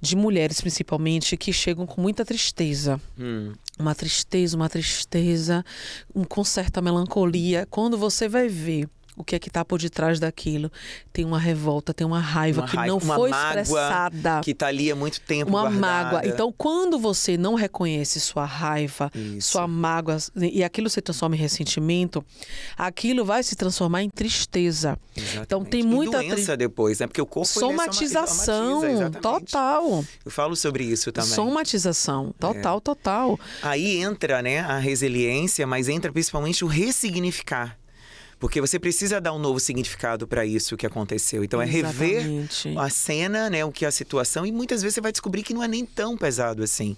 de mulheres principalmente que chegam com muita tristeza. Hum. Uma tristeza, uma tristeza, um com certa melancolia. Quando você vai ver o que é que está por detrás daquilo. Tem uma revolta, tem uma raiva uma que raiva, não foi expressada. Que está ali há muito tempo. Uma guardada. mágoa. Então, quando você não reconhece sua raiva, Isso. sua mágoa, e aquilo se transforma em ressentimento, aquilo vai se transformar em tristeza. Exatamente. Então tem muita. E doença tri... depois, né? Porque o corpo. É Somatização somatiza, total. Eu falo sobre isso também. Somatização, é. total, é. total. Aí entra, né, a resiliência, mas entra principalmente o ressignificar. Porque você precisa dar um novo significado para isso que aconteceu. Então é rever a cena, né, o que é a situação e muitas vezes você vai descobrir que não é nem tão pesado assim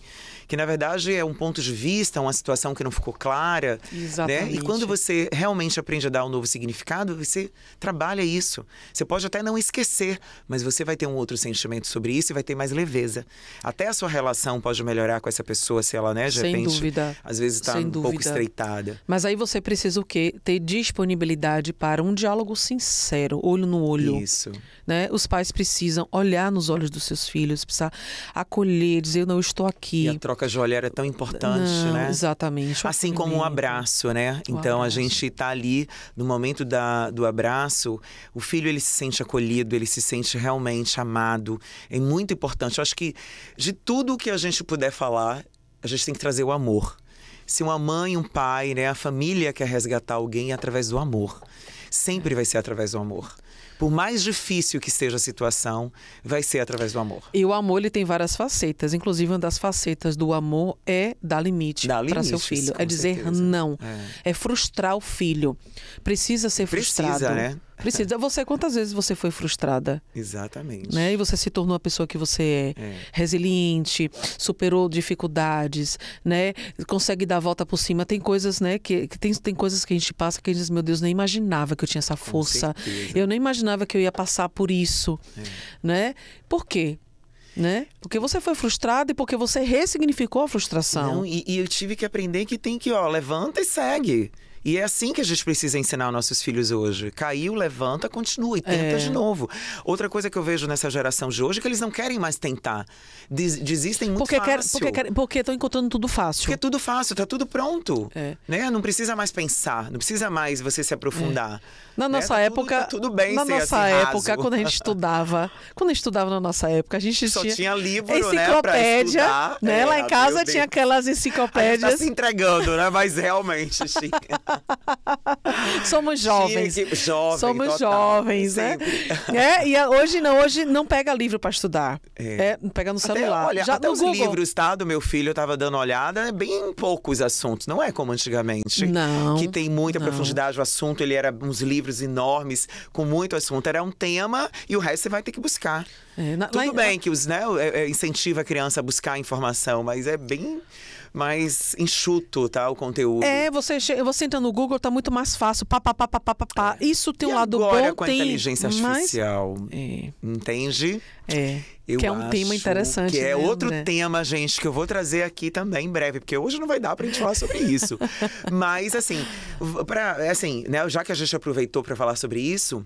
que na verdade é um ponto de vista, uma situação que não ficou clara. Exatamente. Né? E quando você realmente aprende a dar um novo significado, você trabalha isso. Você pode até não esquecer, mas você vai ter um outro sentimento sobre isso e vai ter mais leveza. Até a sua relação pode melhorar com essa pessoa se ela, né, de Sem repente, dúvida. às vezes está um dúvida. pouco estreitada. Mas aí você precisa o quê? Ter disponibilidade para um diálogo sincero, olho no olho. Isso. Né? Os pais precisam olhar nos olhos dos seus filhos, precisar acolher, dizer eu não estou aqui. E a troca de olhar é tão importante, não, né? Exatamente. Assim como um abraço, né? então abraço. a gente está ali no momento da, do abraço, o filho ele se sente acolhido, ele se sente realmente amado. É muito importante. Eu acho que de tudo o que a gente puder falar, a gente tem que trazer o amor. Se uma mãe, um pai, né, a família quer resgatar alguém é através do amor, sempre vai ser através do amor. Por mais difícil que seja a situação, vai ser através do amor. E o amor ele tem várias facetas. Inclusive, uma das facetas do amor é dar limite, para seu filho. É dizer certeza. não. É. é. frustrar o filho. Precisa ser frustrado. Precisa, né? Precisa. Você, quantas vezes você foi frustrada? Exatamente. Né? E você se tornou a pessoa que você é, é. resiliente, superou dificuldades, né? Consegue dar a volta por cima. Tem coisas, né? Que, que tem, tem coisas que a gente passa que a gente diz, meu Deus, nem imaginava que eu tinha essa força. Eu nem imaginava que eu ia passar por isso, é. né? Por quê? né? Porque você foi frustrada e porque você ressignificou a frustração. Não, e, e, eu tive que aprender que tem que, ó, levanta e segue. E é assim que a gente precisa ensinar nossos filhos hoje. Caiu, levanta, continua e tenta é. de novo. Outra coisa que eu vejo nessa geração de hoje é que eles não querem mais tentar. Des desistem muito porque fácil. Quer, porque porque estão encontrando tudo fácil. Porque é tudo fácil, tá tudo pronto. É. Né? Não precisa mais pensar, não precisa mais você se aprofundar. É. Na né? nossa né? tá época. Tudo, tá tudo bem, Na nossa assim, época, raso. quando a gente estudava. Quando a gente estudava na nossa época, a gente Só tinha. tinha livro, né, enciclopédia, né? Estudar, né? Lá é, em casa tinha aquelas enciclopédias. A gente tá se entregando, né? Mas realmente, Chica. Somos jovens. Chique, jovem, Somos total, jovens, né? sempre. né? É, e é, hoje não, hoje não pega livro para estudar. É. é. pega no celular. Até, olha, Já até os Google. livros, tá? Do meu filho, eu tava dando olhada, é bem poucos assuntos. Não é como antigamente. Não. Que tem muita não. profundidade o assunto, ele era uns livros enormes, com muito assunto. Era um tema e o resto você vai ter que buscar. É, na, Tudo lá, bem que os, né, é, é, incentiva a criança a buscar informação, mas é bem mais enxuto, tá? O conteúdo. É, você, você entra no Google, tá muito mais fácil. Pá, pá, pá, pá, pá, pá. É. Isso tem um e lado agora, bom. com a tem... inteligência artificial. Mas... É. Entende? É. Eu que é um tema interessante. Que é outro né? tema, gente, que eu vou trazer aqui também em breve, porque hoje não vai dar pra gente falar sobre isso. Mas, assim, pra, assim né, já que a gente aproveitou para falar sobre isso,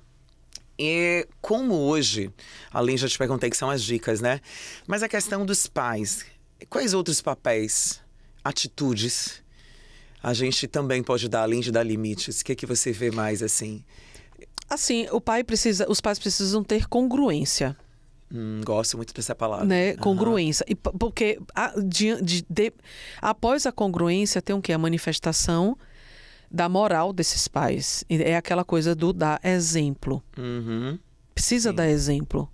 e é, como hoje, além já te perguntei que são as dicas, né? Mas a questão dos pais, quais outros papéis atitudes, a gente também pode dar além de dar limites. O que é que você vê mais assim? Assim, o pai precisa, os pais precisam ter congruência. Hum, gosto muito dessa palavra. Né? Congruência. Uhum. E porque a, de, de, de, após a congruência tem o que? A manifestação da moral desses pais. É aquela coisa do dar exemplo. Uhum. Precisa Sim. dar exemplo.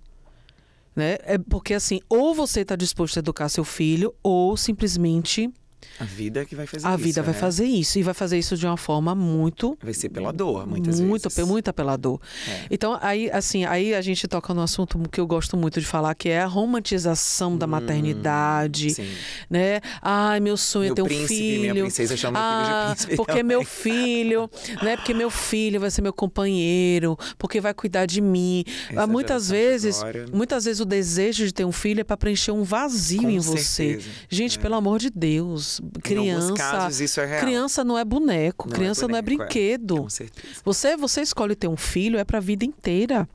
Né? É porque assim, ou você está disposto a educar seu filho, ou simplesmente a vida é que vai fazer a isso. A vida vai né? fazer isso e vai fazer isso de uma forma muito. Vai ser pela dor, muitas muito, vezes. Muito pela dor. É. Então, aí, assim, aí a gente toca no assunto que eu gosto muito de falar, que é a romantização da hum, maternidade. Sim. né? Ai, meu sonho é ter um príncipe, filho. Minha princesa chama ah, filho de ah, príncipe. Porque é meu filho, né? Porque meu filho vai ser meu companheiro, porque vai cuidar de mim. Essa ah, muitas vezes, agora. muitas vezes o desejo de ter um filho é para preencher um vazio Com em certeza. você. Gente, é. pelo amor de Deus casos, criança. Casos, isso é real. Criança não é boneco, não é criança é boneco, não é brinquedo. É. Com certeza. Você, você escolhe ter um filho, é para a vida inteira.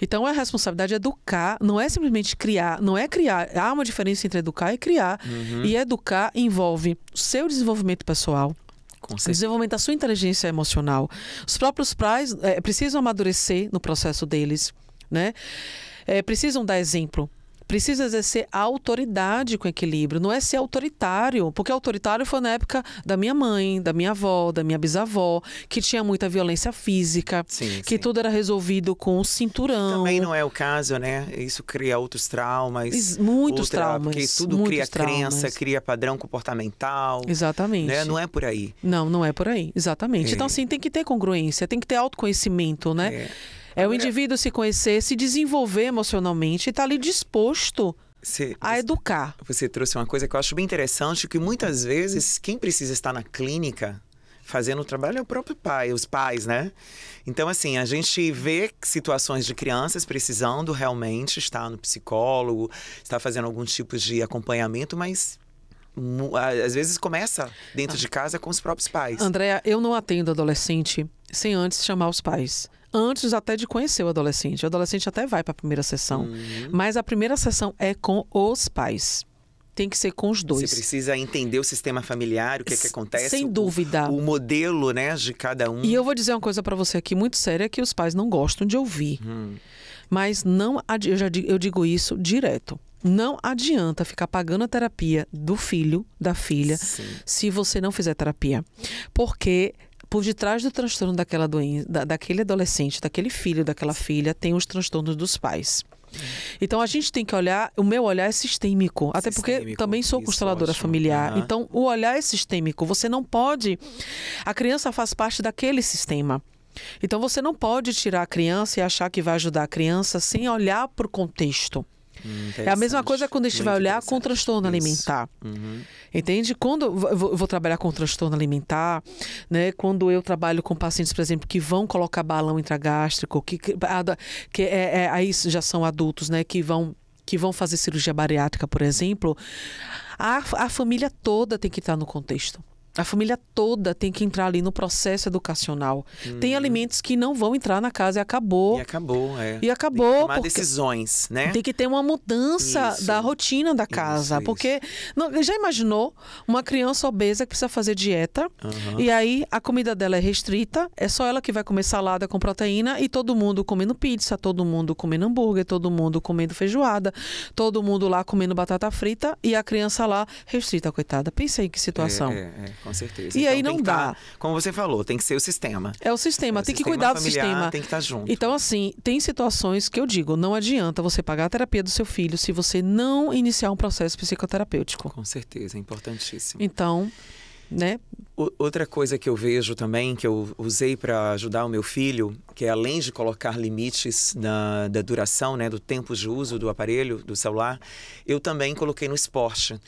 Então a responsabilidade é educar, não é simplesmente criar, não é criar. Há uma diferença entre educar e criar. Uhum. E educar envolve seu desenvolvimento pessoal. o desenvolvimento da sua inteligência emocional. Os próprios pais é, precisam amadurecer no processo deles, né? É, precisam dar exemplo precisa exercer autoridade com equilíbrio, não é ser autoritário, porque autoritário foi na época da minha mãe, da minha avó, da minha bisavó, que tinha muita violência física, sim, que sim. tudo era resolvido com o cinturão. Também não é o caso, né? Isso cria outros traumas. Muitos outra, traumas. Porque tudo cria traumas. crença, cria padrão comportamental. Exatamente. Né? Não é por aí. Não, não é por aí. Exatamente. Então, é. Então, assim, tem que ter congruência, tem que ter autoconhecimento, né? É. É o é. indivíduo se conhecer, se desenvolver emocionalmente e estar tá ali disposto você, a educar. Você trouxe uma coisa que eu acho bem interessante, que muitas vezes quem precisa estar na clínica fazendo o trabalho é o próprio pai, os pais, né? Então, assim, a gente vê situações de crianças precisando realmente estar no psicólogo, estar fazendo algum tipo de acompanhamento, mas às vezes começa dentro ah. de casa com os próprios pais. Andréa, eu não atendo adolescente sem antes chamar os pais antes até de conhecer o adolescente. O adolescente até vai para a primeira sessão, uhum. mas a primeira sessão é com os pais tem que ser com os dois. Você precisa entender o sistema familiar, o que, é que acontece. Sem dúvida. O, o, modelo, né, de cada um. E eu vou dizer uma coisa para você aqui muito séria que os pais não gostam de ouvir. Hum. Mas não, eu já digo, eu digo isso direto. Não adianta ficar pagando a terapia do filho, da filha, Sim. se você não fizer terapia. Porque por detrás do transtorno daquela doença, da, daquele adolescente, daquele filho, daquela filha, tem os transtornos dos pais. Então a gente tem que olhar, o meu olhar é sistêmico, até sistêmico, porque também sou consteladora ótimo. familiar. Uhum. Então o olhar é sistêmico, você não pode a criança faz parte daquele sistema. Então você não pode tirar a criança e achar que vai ajudar a criança sem olhar para o contexto é a mesma coisa quando a gente Muito vai olhar com transtorno Isso. alimentar. Uhum. Entende? Quando eu vou, trabalhar com transtorno alimentar, né? Quando eu trabalho com pacientes, por exemplo, que vão colocar balão intragástrico, que, que, ah, que é, é, aí já são adultos, né? Que vão que vão fazer cirurgia bariátrica, por exemplo, a, a família toda tem que estar no contexto. A família toda tem que entrar ali no processo educacional. Hum. Tem uhum. alimentos que não vão entrar na casa e acabou. E acabou, é. E acabou. Tem que tomar decisões, né? Tem que ter uma mudança isso. da rotina da casa. Isso, porque isso. Não, já imaginou uma criança obesa que precisa fazer dieta uhum. e aí a comida dela é restrita, é só ela que vai comer salada com proteína e todo mundo comendo pizza, todo mundo comendo hambúrguer, todo mundo comendo feijoada, todo mundo lá comendo batata frita e a criança lá restrita, coitada. Pensa aí que situação. É, é, é com certeza. E então, aí não tá dá. Tá, como você falou, tem que ser o sistema. É o sistema, é o tem que cuidar familiar, do sistema. Tem que estar tá junto. Então, assim, tem situações que eu digo, não adianta você pagar a terapia do seu filho se você não iniciar um processo psicoterapêutico. Com certeza, é importantíssimo. Então, né? Outra coisa que eu vejo também, que eu usei para ajudar o meu filho, que é além de colocar limites na, da duração, né, do tempo de uso do aparelho, do celular, eu também coloquei no esporte.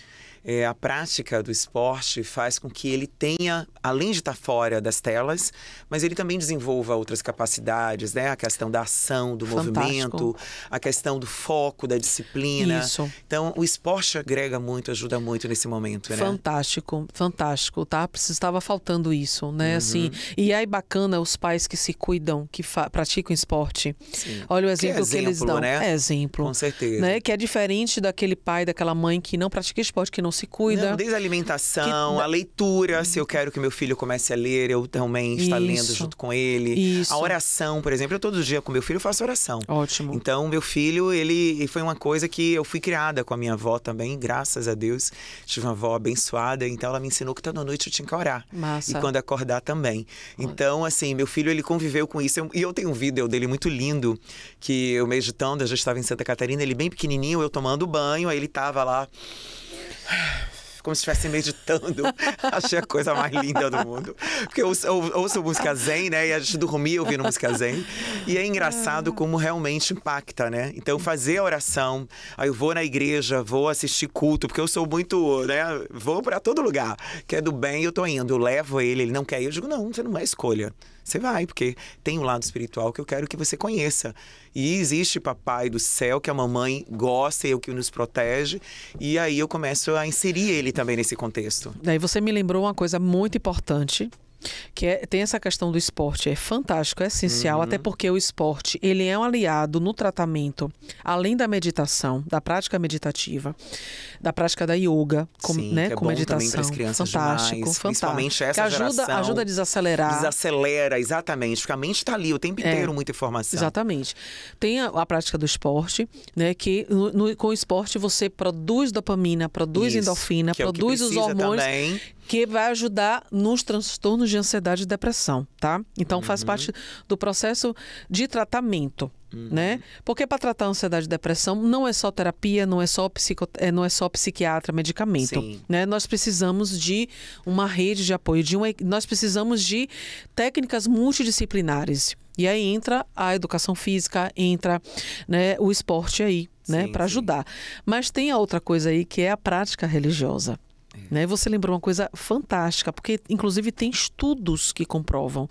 É, a prática do esporte faz com que ele tenha, além de estar tá fora das telas, mas ele também desenvolva outras capacidades, né? A questão da ação, do Fantástico. movimento, a questão do foco, da disciplina. Isso. Então, o esporte agrega muito, ajuda muito nesse momento, né? Fantástico, fantástico, tá? Estava faltando isso, né? Uhum. Assim, e aí bacana os pais que se cuidam, que praticam esporte. Sim. Olha o exemplo que, exemplo, que eles dão. Né? É exemplo. Com certeza. Né? Que é diferente daquele pai, daquela mãe que não pratica esporte, que não não se cuida. Não, desde a alimentação, que... a leitura, se eu quero que meu filho comece a ler, eu também estou lendo junto com ele. Isso. A oração, por exemplo, eu todo dia com meu filho faço oração. Ótimo. Então, meu filho, ele foi uma coisa que eu fui criada com a minha avó também, graças a Deus. Tive uma avó abençoada, então ela me ensinou que toda noite eu tinha que orar. Massa. E quando acordar também. Então, assim, meu filho, ele conviveu com isso. E eu tenho um vídeo dele muito lindo, que eu meditando, eu já estava em Santa Catarina, ele bem pequenininho, eu tomando banho, aí ele estava lá como se estivesse meditando. Achei a coisa mais linda do mundo. Porque eu ouço, eu ouço música zen, né? E a gente dormia ouvindo música zen. E é engraçado como realmente impacta, né? Então, fazer a oração, aí eu vou na igreja, vou assistir culto, porque eu sou muito, né? Vou para todo lugar. Que é do bem, eu tô indo. Eu levo ele, ele não quer. Eu digo, não, você não é escolha. Você vai, porque tem um lado espiritual que eu quero que você conheça. E existe papai do céu que a mamãe gosta e é o que nos protege. E aí eu começo a inserir ele também nesse contexto. Daí você me lembrou uma coisa muito importante que é, tem essa questão do esporte, é fantástico, é essencial, uhum. até porque o esporte, ele é um aliado no tratamento, além da meditação, da prática meditativa, da prática da yoga, com, Sim, né, que é com bom meditação, fantástico, demais, fantástico, principalmente essa que ajuda, geração, ajuda a desacelerar. Desacelera, exatamente, porque a mente está ali o tempo é, inteiro, é, muita informação. Exatamente. Tem a, a, prática do esporte, né, que no, no, com o esporte você produz dopamina, produz Isso, endorfina, é produz é os hormônios também que vai ajudar nos transtornos de ansiedade e depressão, tá? Então uhum. faz parte do processo de tratamento. Uhum. Né? Porque para tratar ansiedade e depressão não é só terapia, não é só, psico, é, não é só psiquiatra, é medicamento. Sim. Né? Nós precisamos de uma rede de apoio, de uma, nós precisamos de técnicas multidisciplinares. E aí entra a educação física, entra né, o esporte aí, né, para ajudar. Mas tem a outra coisa aí que é a prática religiosa. É. Né? Você lembrou uma coisa fantástica, porque inclusive tem estudos que comprovam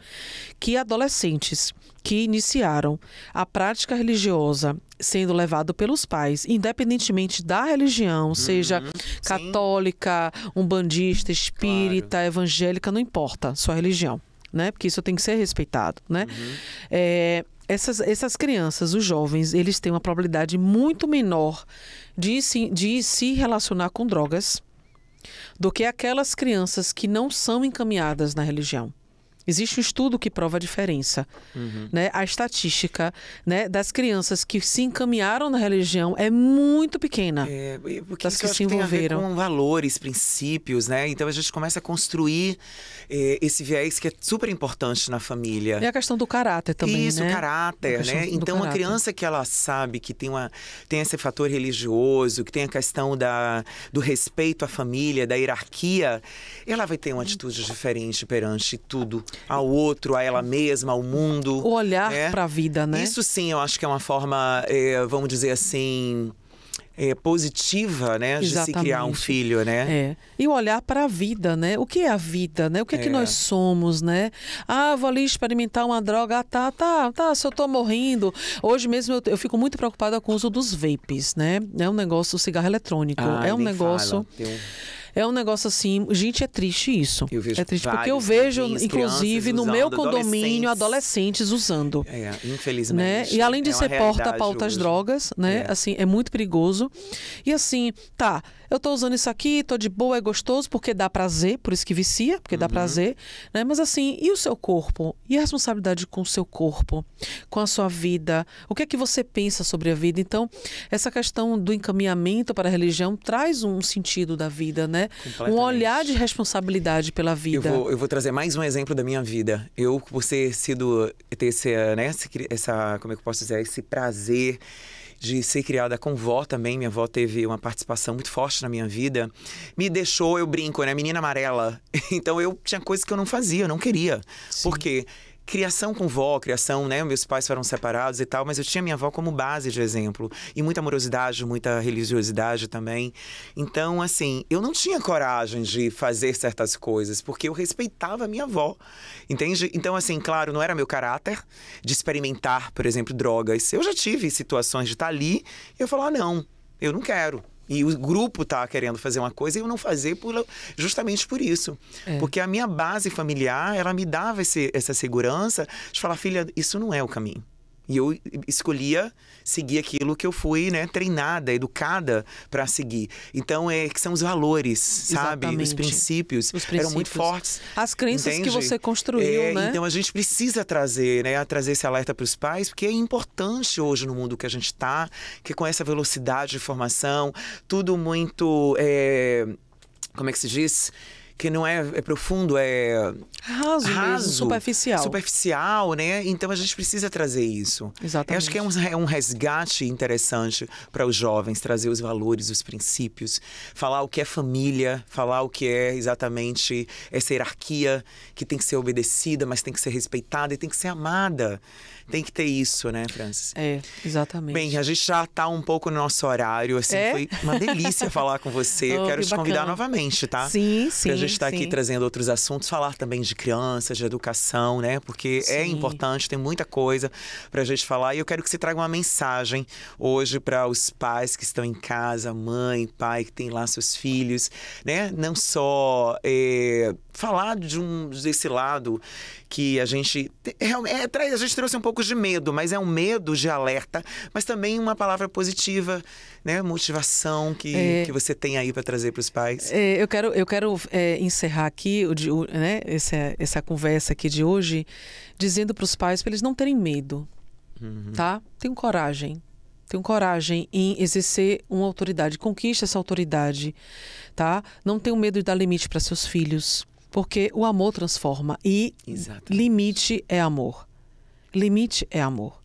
que adolescentes que iniciaram a prática religiosa sendo levado pelos pais, independentemente da religião, uhum, seja católica, sim. umbandista, espírita, claro. evangélica, não importa sua religião, né? Porque isso tem que ser respeitado, né? Uhum. É, essas, essas crianças, os jovens, eles têm uma probabilidade muito menor de se, de se relacionar com drogas do que aquelas crianças que não são encaminhadas na religião. Existe um estudo que prova a diferença. Uhum. Né? A estatística né, das crianças que se encaminharam na religião é muito pequena. É, porque das que se envolveram. com valores, princípios, né? Então a gente começa a construir é, esse viés que é super importante na família. E a questão do caráter também. Isso, né? o caráter, né? Então caráter. uma criança que ela sabe que tem, uma, tem esse fator religioso, que tem a questão da, do respeito à família, da hierarquia, ela vai ter uma uhum. atitude diferente perante tudo ao outro, a ela mesma, ao mundo. O olhar né? para a vida, né? Isso sim, eu acho que é uma forma, é, vamos dizer assim, é, positiva, né, Exatamente. de se criar um filho, né? É. E olhar para a vida, né? O que é a vida, né? O que é, é, que nós somos, né? Ah, vou ali experimentar uma droga, ah, tá, tá, tá, se eu tô morrendo. Hoje mesmo eu, eu fico muito preocupada com o uso dos vapes, né? É um negócio, o cigarro eletrônico, ah, é um negócio. Fala. É um negócio assim, gente, é triste isso. é triste porque eu vejo, inclusive, no meu condomínio, adolescentes, adolescentes usando. É, infelizmente. Né? E além de é ser porta pauta às drogas, né? É. Assim, é muito perigoso. E assim, tá, eu tô usando isso aqui, tô de boa, é gostoso, porque dá prazer, por isso que vicia, porque uhum. dá prazer, né? Mas assim, e o seu corpo? E a responsabilidade com o seu corpo, com a sua vida? O que é que você pensa sobre a vida? Então, essa questão do encaminhamento para a religião traz um sentido da vida, né? Um olhar de responsabilidade pela vida. Eu vou, eu vou, trazer mais um exemplo da minha vida. Eu, por ter sido, ter esse, né, essa, como é que eu posso dizer, esse prazer de ser criada com vó também. Minha avó teve uma participação muito forte na minha vida. Me deixou, eu brinco, né? Menina amarela. Então eu tinha coisas que eu não fazia, eu não queria. Sim. Por quê? Porque criação com vó, criação, né? Meus pais foram separados e tal, mas eu tinha minha avó como base de exemplo. E muita amorosidade, muita religiosidade também. Então, assim, eu não tinha coragem de fazer certas coisas, porque eu respeitava a minha avó, entende? Então, assim, claro, não era meu caráter de experimentar, por exemplo, drogas. Eu já tive situações de estar tá ali e eu falar, ah, não, eu não quero. E o grupo tá querendo fazer uma coisa e eu não fazer por, justamente por isso. É. Porque a minha base familiar, ela me dava esse, essa segurança de falar, filha, isso não é o caminho. E eu escolhia seguir aquilo que eu fui, né, treinada, educada para seguir. Então, é que são os valores, sabe? Os princípios, os princípios eram muito fortes. As crenças entende? que você construiu, é, né? Então, a gente precisa trazer, né, trazer esse alerta para os pais, porque é importante hoje no mundo que a gente está, que com essa velocidade de informação, tudo muito... É, como é que se diz? que não é, é profundo, é raso, raso mesmo, superficial. Superficial, né? Então a gente precisa trazer isso. Exatamente. Eu acho que é um, é um resgate interessante para os jovens trazer os valores, os princípios, falar o que é família, falar o que é exatamente essa hierarquia que tem que ser obedecida, mas tem que ser respeitada e tem que ser amada. Tem que ter isso, né, Francis? É, exatamente. Bem, a gente já está um pouco no nosso horário, assim, é? foi uma delícia falar com você. Oh, quero que te bacana. convidar novamente, tá? Sim, sim. Pra gente gente está aqui trazendo outros assuntos, falar também de crianças, de educação, né? Porque é sim. é importante, tem muita coisa para a gente falar. E eu quero que você traga uma mensagem hoje para os pais que estão em casa, mãe, pai que tem lá seus filhos, né? Não só. Eh, falar de um, desse lado que a gente. É, é, a gente trouxe um pouco de medo, mas é um medo de alerta, mas também uma palavra positiva, né? Motivação que, é, que você tem aí para trazer para os pais. É, eu quero, eu quero é, encerrar aqui o, né, essa, essa conversa aqui de hoje, dizendo para os pais para eles não terem medo, uhum. tá? Tenham coragem tenham coragem em exercer uma autoridade, conquiste essa autoridade, tá? Não tenham medo de dar limite para seus filhos. Porque o amor transforma e Exatamente. limite é amor. Limite é amor.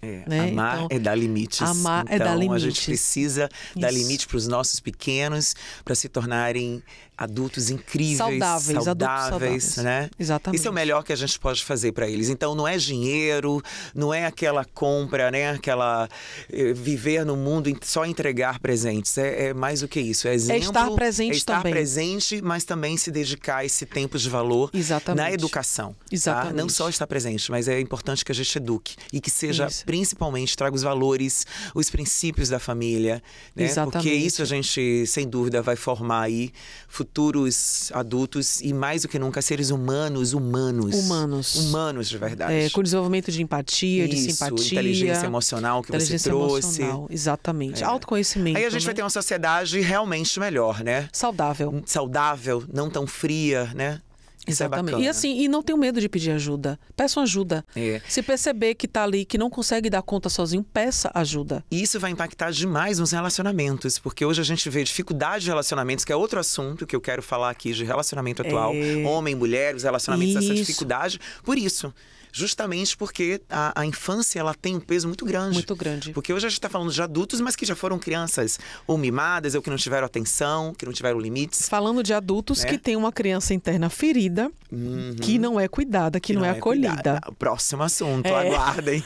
É, né? Amar então, é dar limites. Amar é então, é dar limites. a gente precisa Isso. dar limite para os nossos pequenos para se tornarem adultos incríveis, saudáveis, saudáveis, saudáveis, né? Exatamente. Isso é o melhor que a gente pode fazer para eles. Então não é dinheiro, não é aquela compra, né? Aquela eh, viver no mundo só entregar presentes. É, é mais do que isso. É, exemplo, é estar presente é estar também. presente, mas também se dedicar a esse tempo de valor Exatamente. na educação. Tá? Exatamente. Tá? Não só estar presente, mas é importante que a gente eduque e que seja isso. principalmente traga os valores, os princípios da família, né? Exatamente. Porque isso a gente sem dúvida vai formar aí futuros futuros adultos e mais do que nunca seres humanos, humanos. Humanos. Humanos de verdade. É, com desenvolvimento de empatia, Isso, de simpatia. inteligência emocional que inteligência você trouxe. Emocional, exatamente. É. Autoconhecimento. Aí a gente né? vai ter uma sociedade realmente melhor, né? Saudável. Saudável, não tão fria, né? Isso é Exatamente. É e assim, e não tenho medo de pedir ajuda. Peçam ajuda. É. Se perceber que está ali, que não consegue dar conta sozinho, peça ajuda. E isso vai impactar demais nos relacionamentos, porque hoje a gente vê dificuldade de relacionamentos, que é outro assunto que eu quero falar aqui de relacionamento atual. É. Homem, mulher, os relacionamentos, isso. essa dificuldade. Por isso, justamente porque a, a, infância ela tem um peso muito grande. Muito grande. Porque hoje a gente está falando de adultos, mas que já foram crianças ou mimadas, ou que não tiveram atenção, que não tiveram limites. Falando de adultos né? que tem uma criança interna ferida, uhum. que não é cuidada, que, que não, não, é, é acolhida. Cuidada. Próximo assunto, é. aguardem.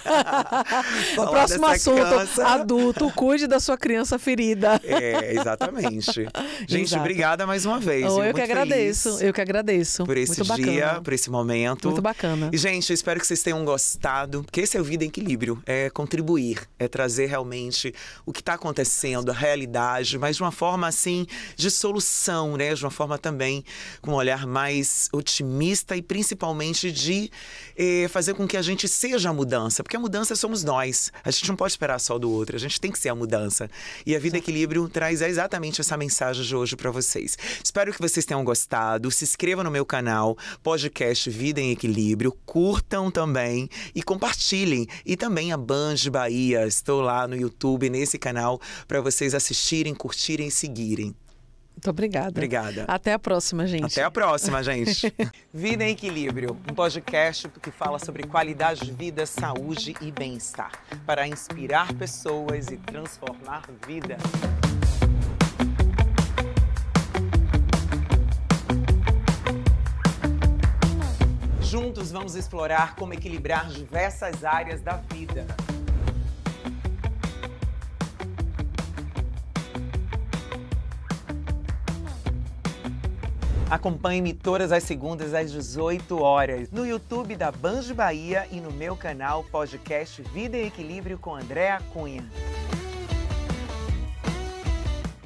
o próximo assunto, criança. adulto, cuide da sua criança ferida. É, exatamente. Gente, Exato. obrigada mais uma vez. Oh, eu que agradeço, eu que agradeço. Por esse muito dia, bacana. por esse momento. Muito bacana. E, gente, espero Espero que vocês tenham gostado, porque esse é o Vida em Equilíbrio, é contribuir, é trazer realmente o que está acontecendo, a realidade, mas de uma forma assim de solução, né? De uma forma também com um olhar mais otimista e principalmente de eh, fazer com que a gente seja a mudança, porque a mudança somos nós. A gente não pode esperar só do outro, a gente tem que ser a mudança. E a Vida em Equilíbrio traz é exatamente essa mensagem de hoje para vocês. Espero que vocês tenham gostado. Se inscrevam no meu canal, podcast Vida em Equilíbrio, curtam também e compartilhem. E também a Banjo Bahia. Estou lá no YouTube, nesse canal, para vocês assistirem, curtirem e seguirem. Muito obrigada. Obrigada. Até a próxima, gente. Até a próxima, gente. vida em Equilíbrio, um podcast que fala sobre qualidade de vida, saúde e bem-estar, para inspirar pessoas e transformar vidas. Juntos vamos explorar como equilibrar diversas áreas da vida. Acompanhe-me todas as segundas às 18 horas no YouTube da Banjo Bahia e no meu canal podcast Vida e Equilíbrio com Andréa Cunha.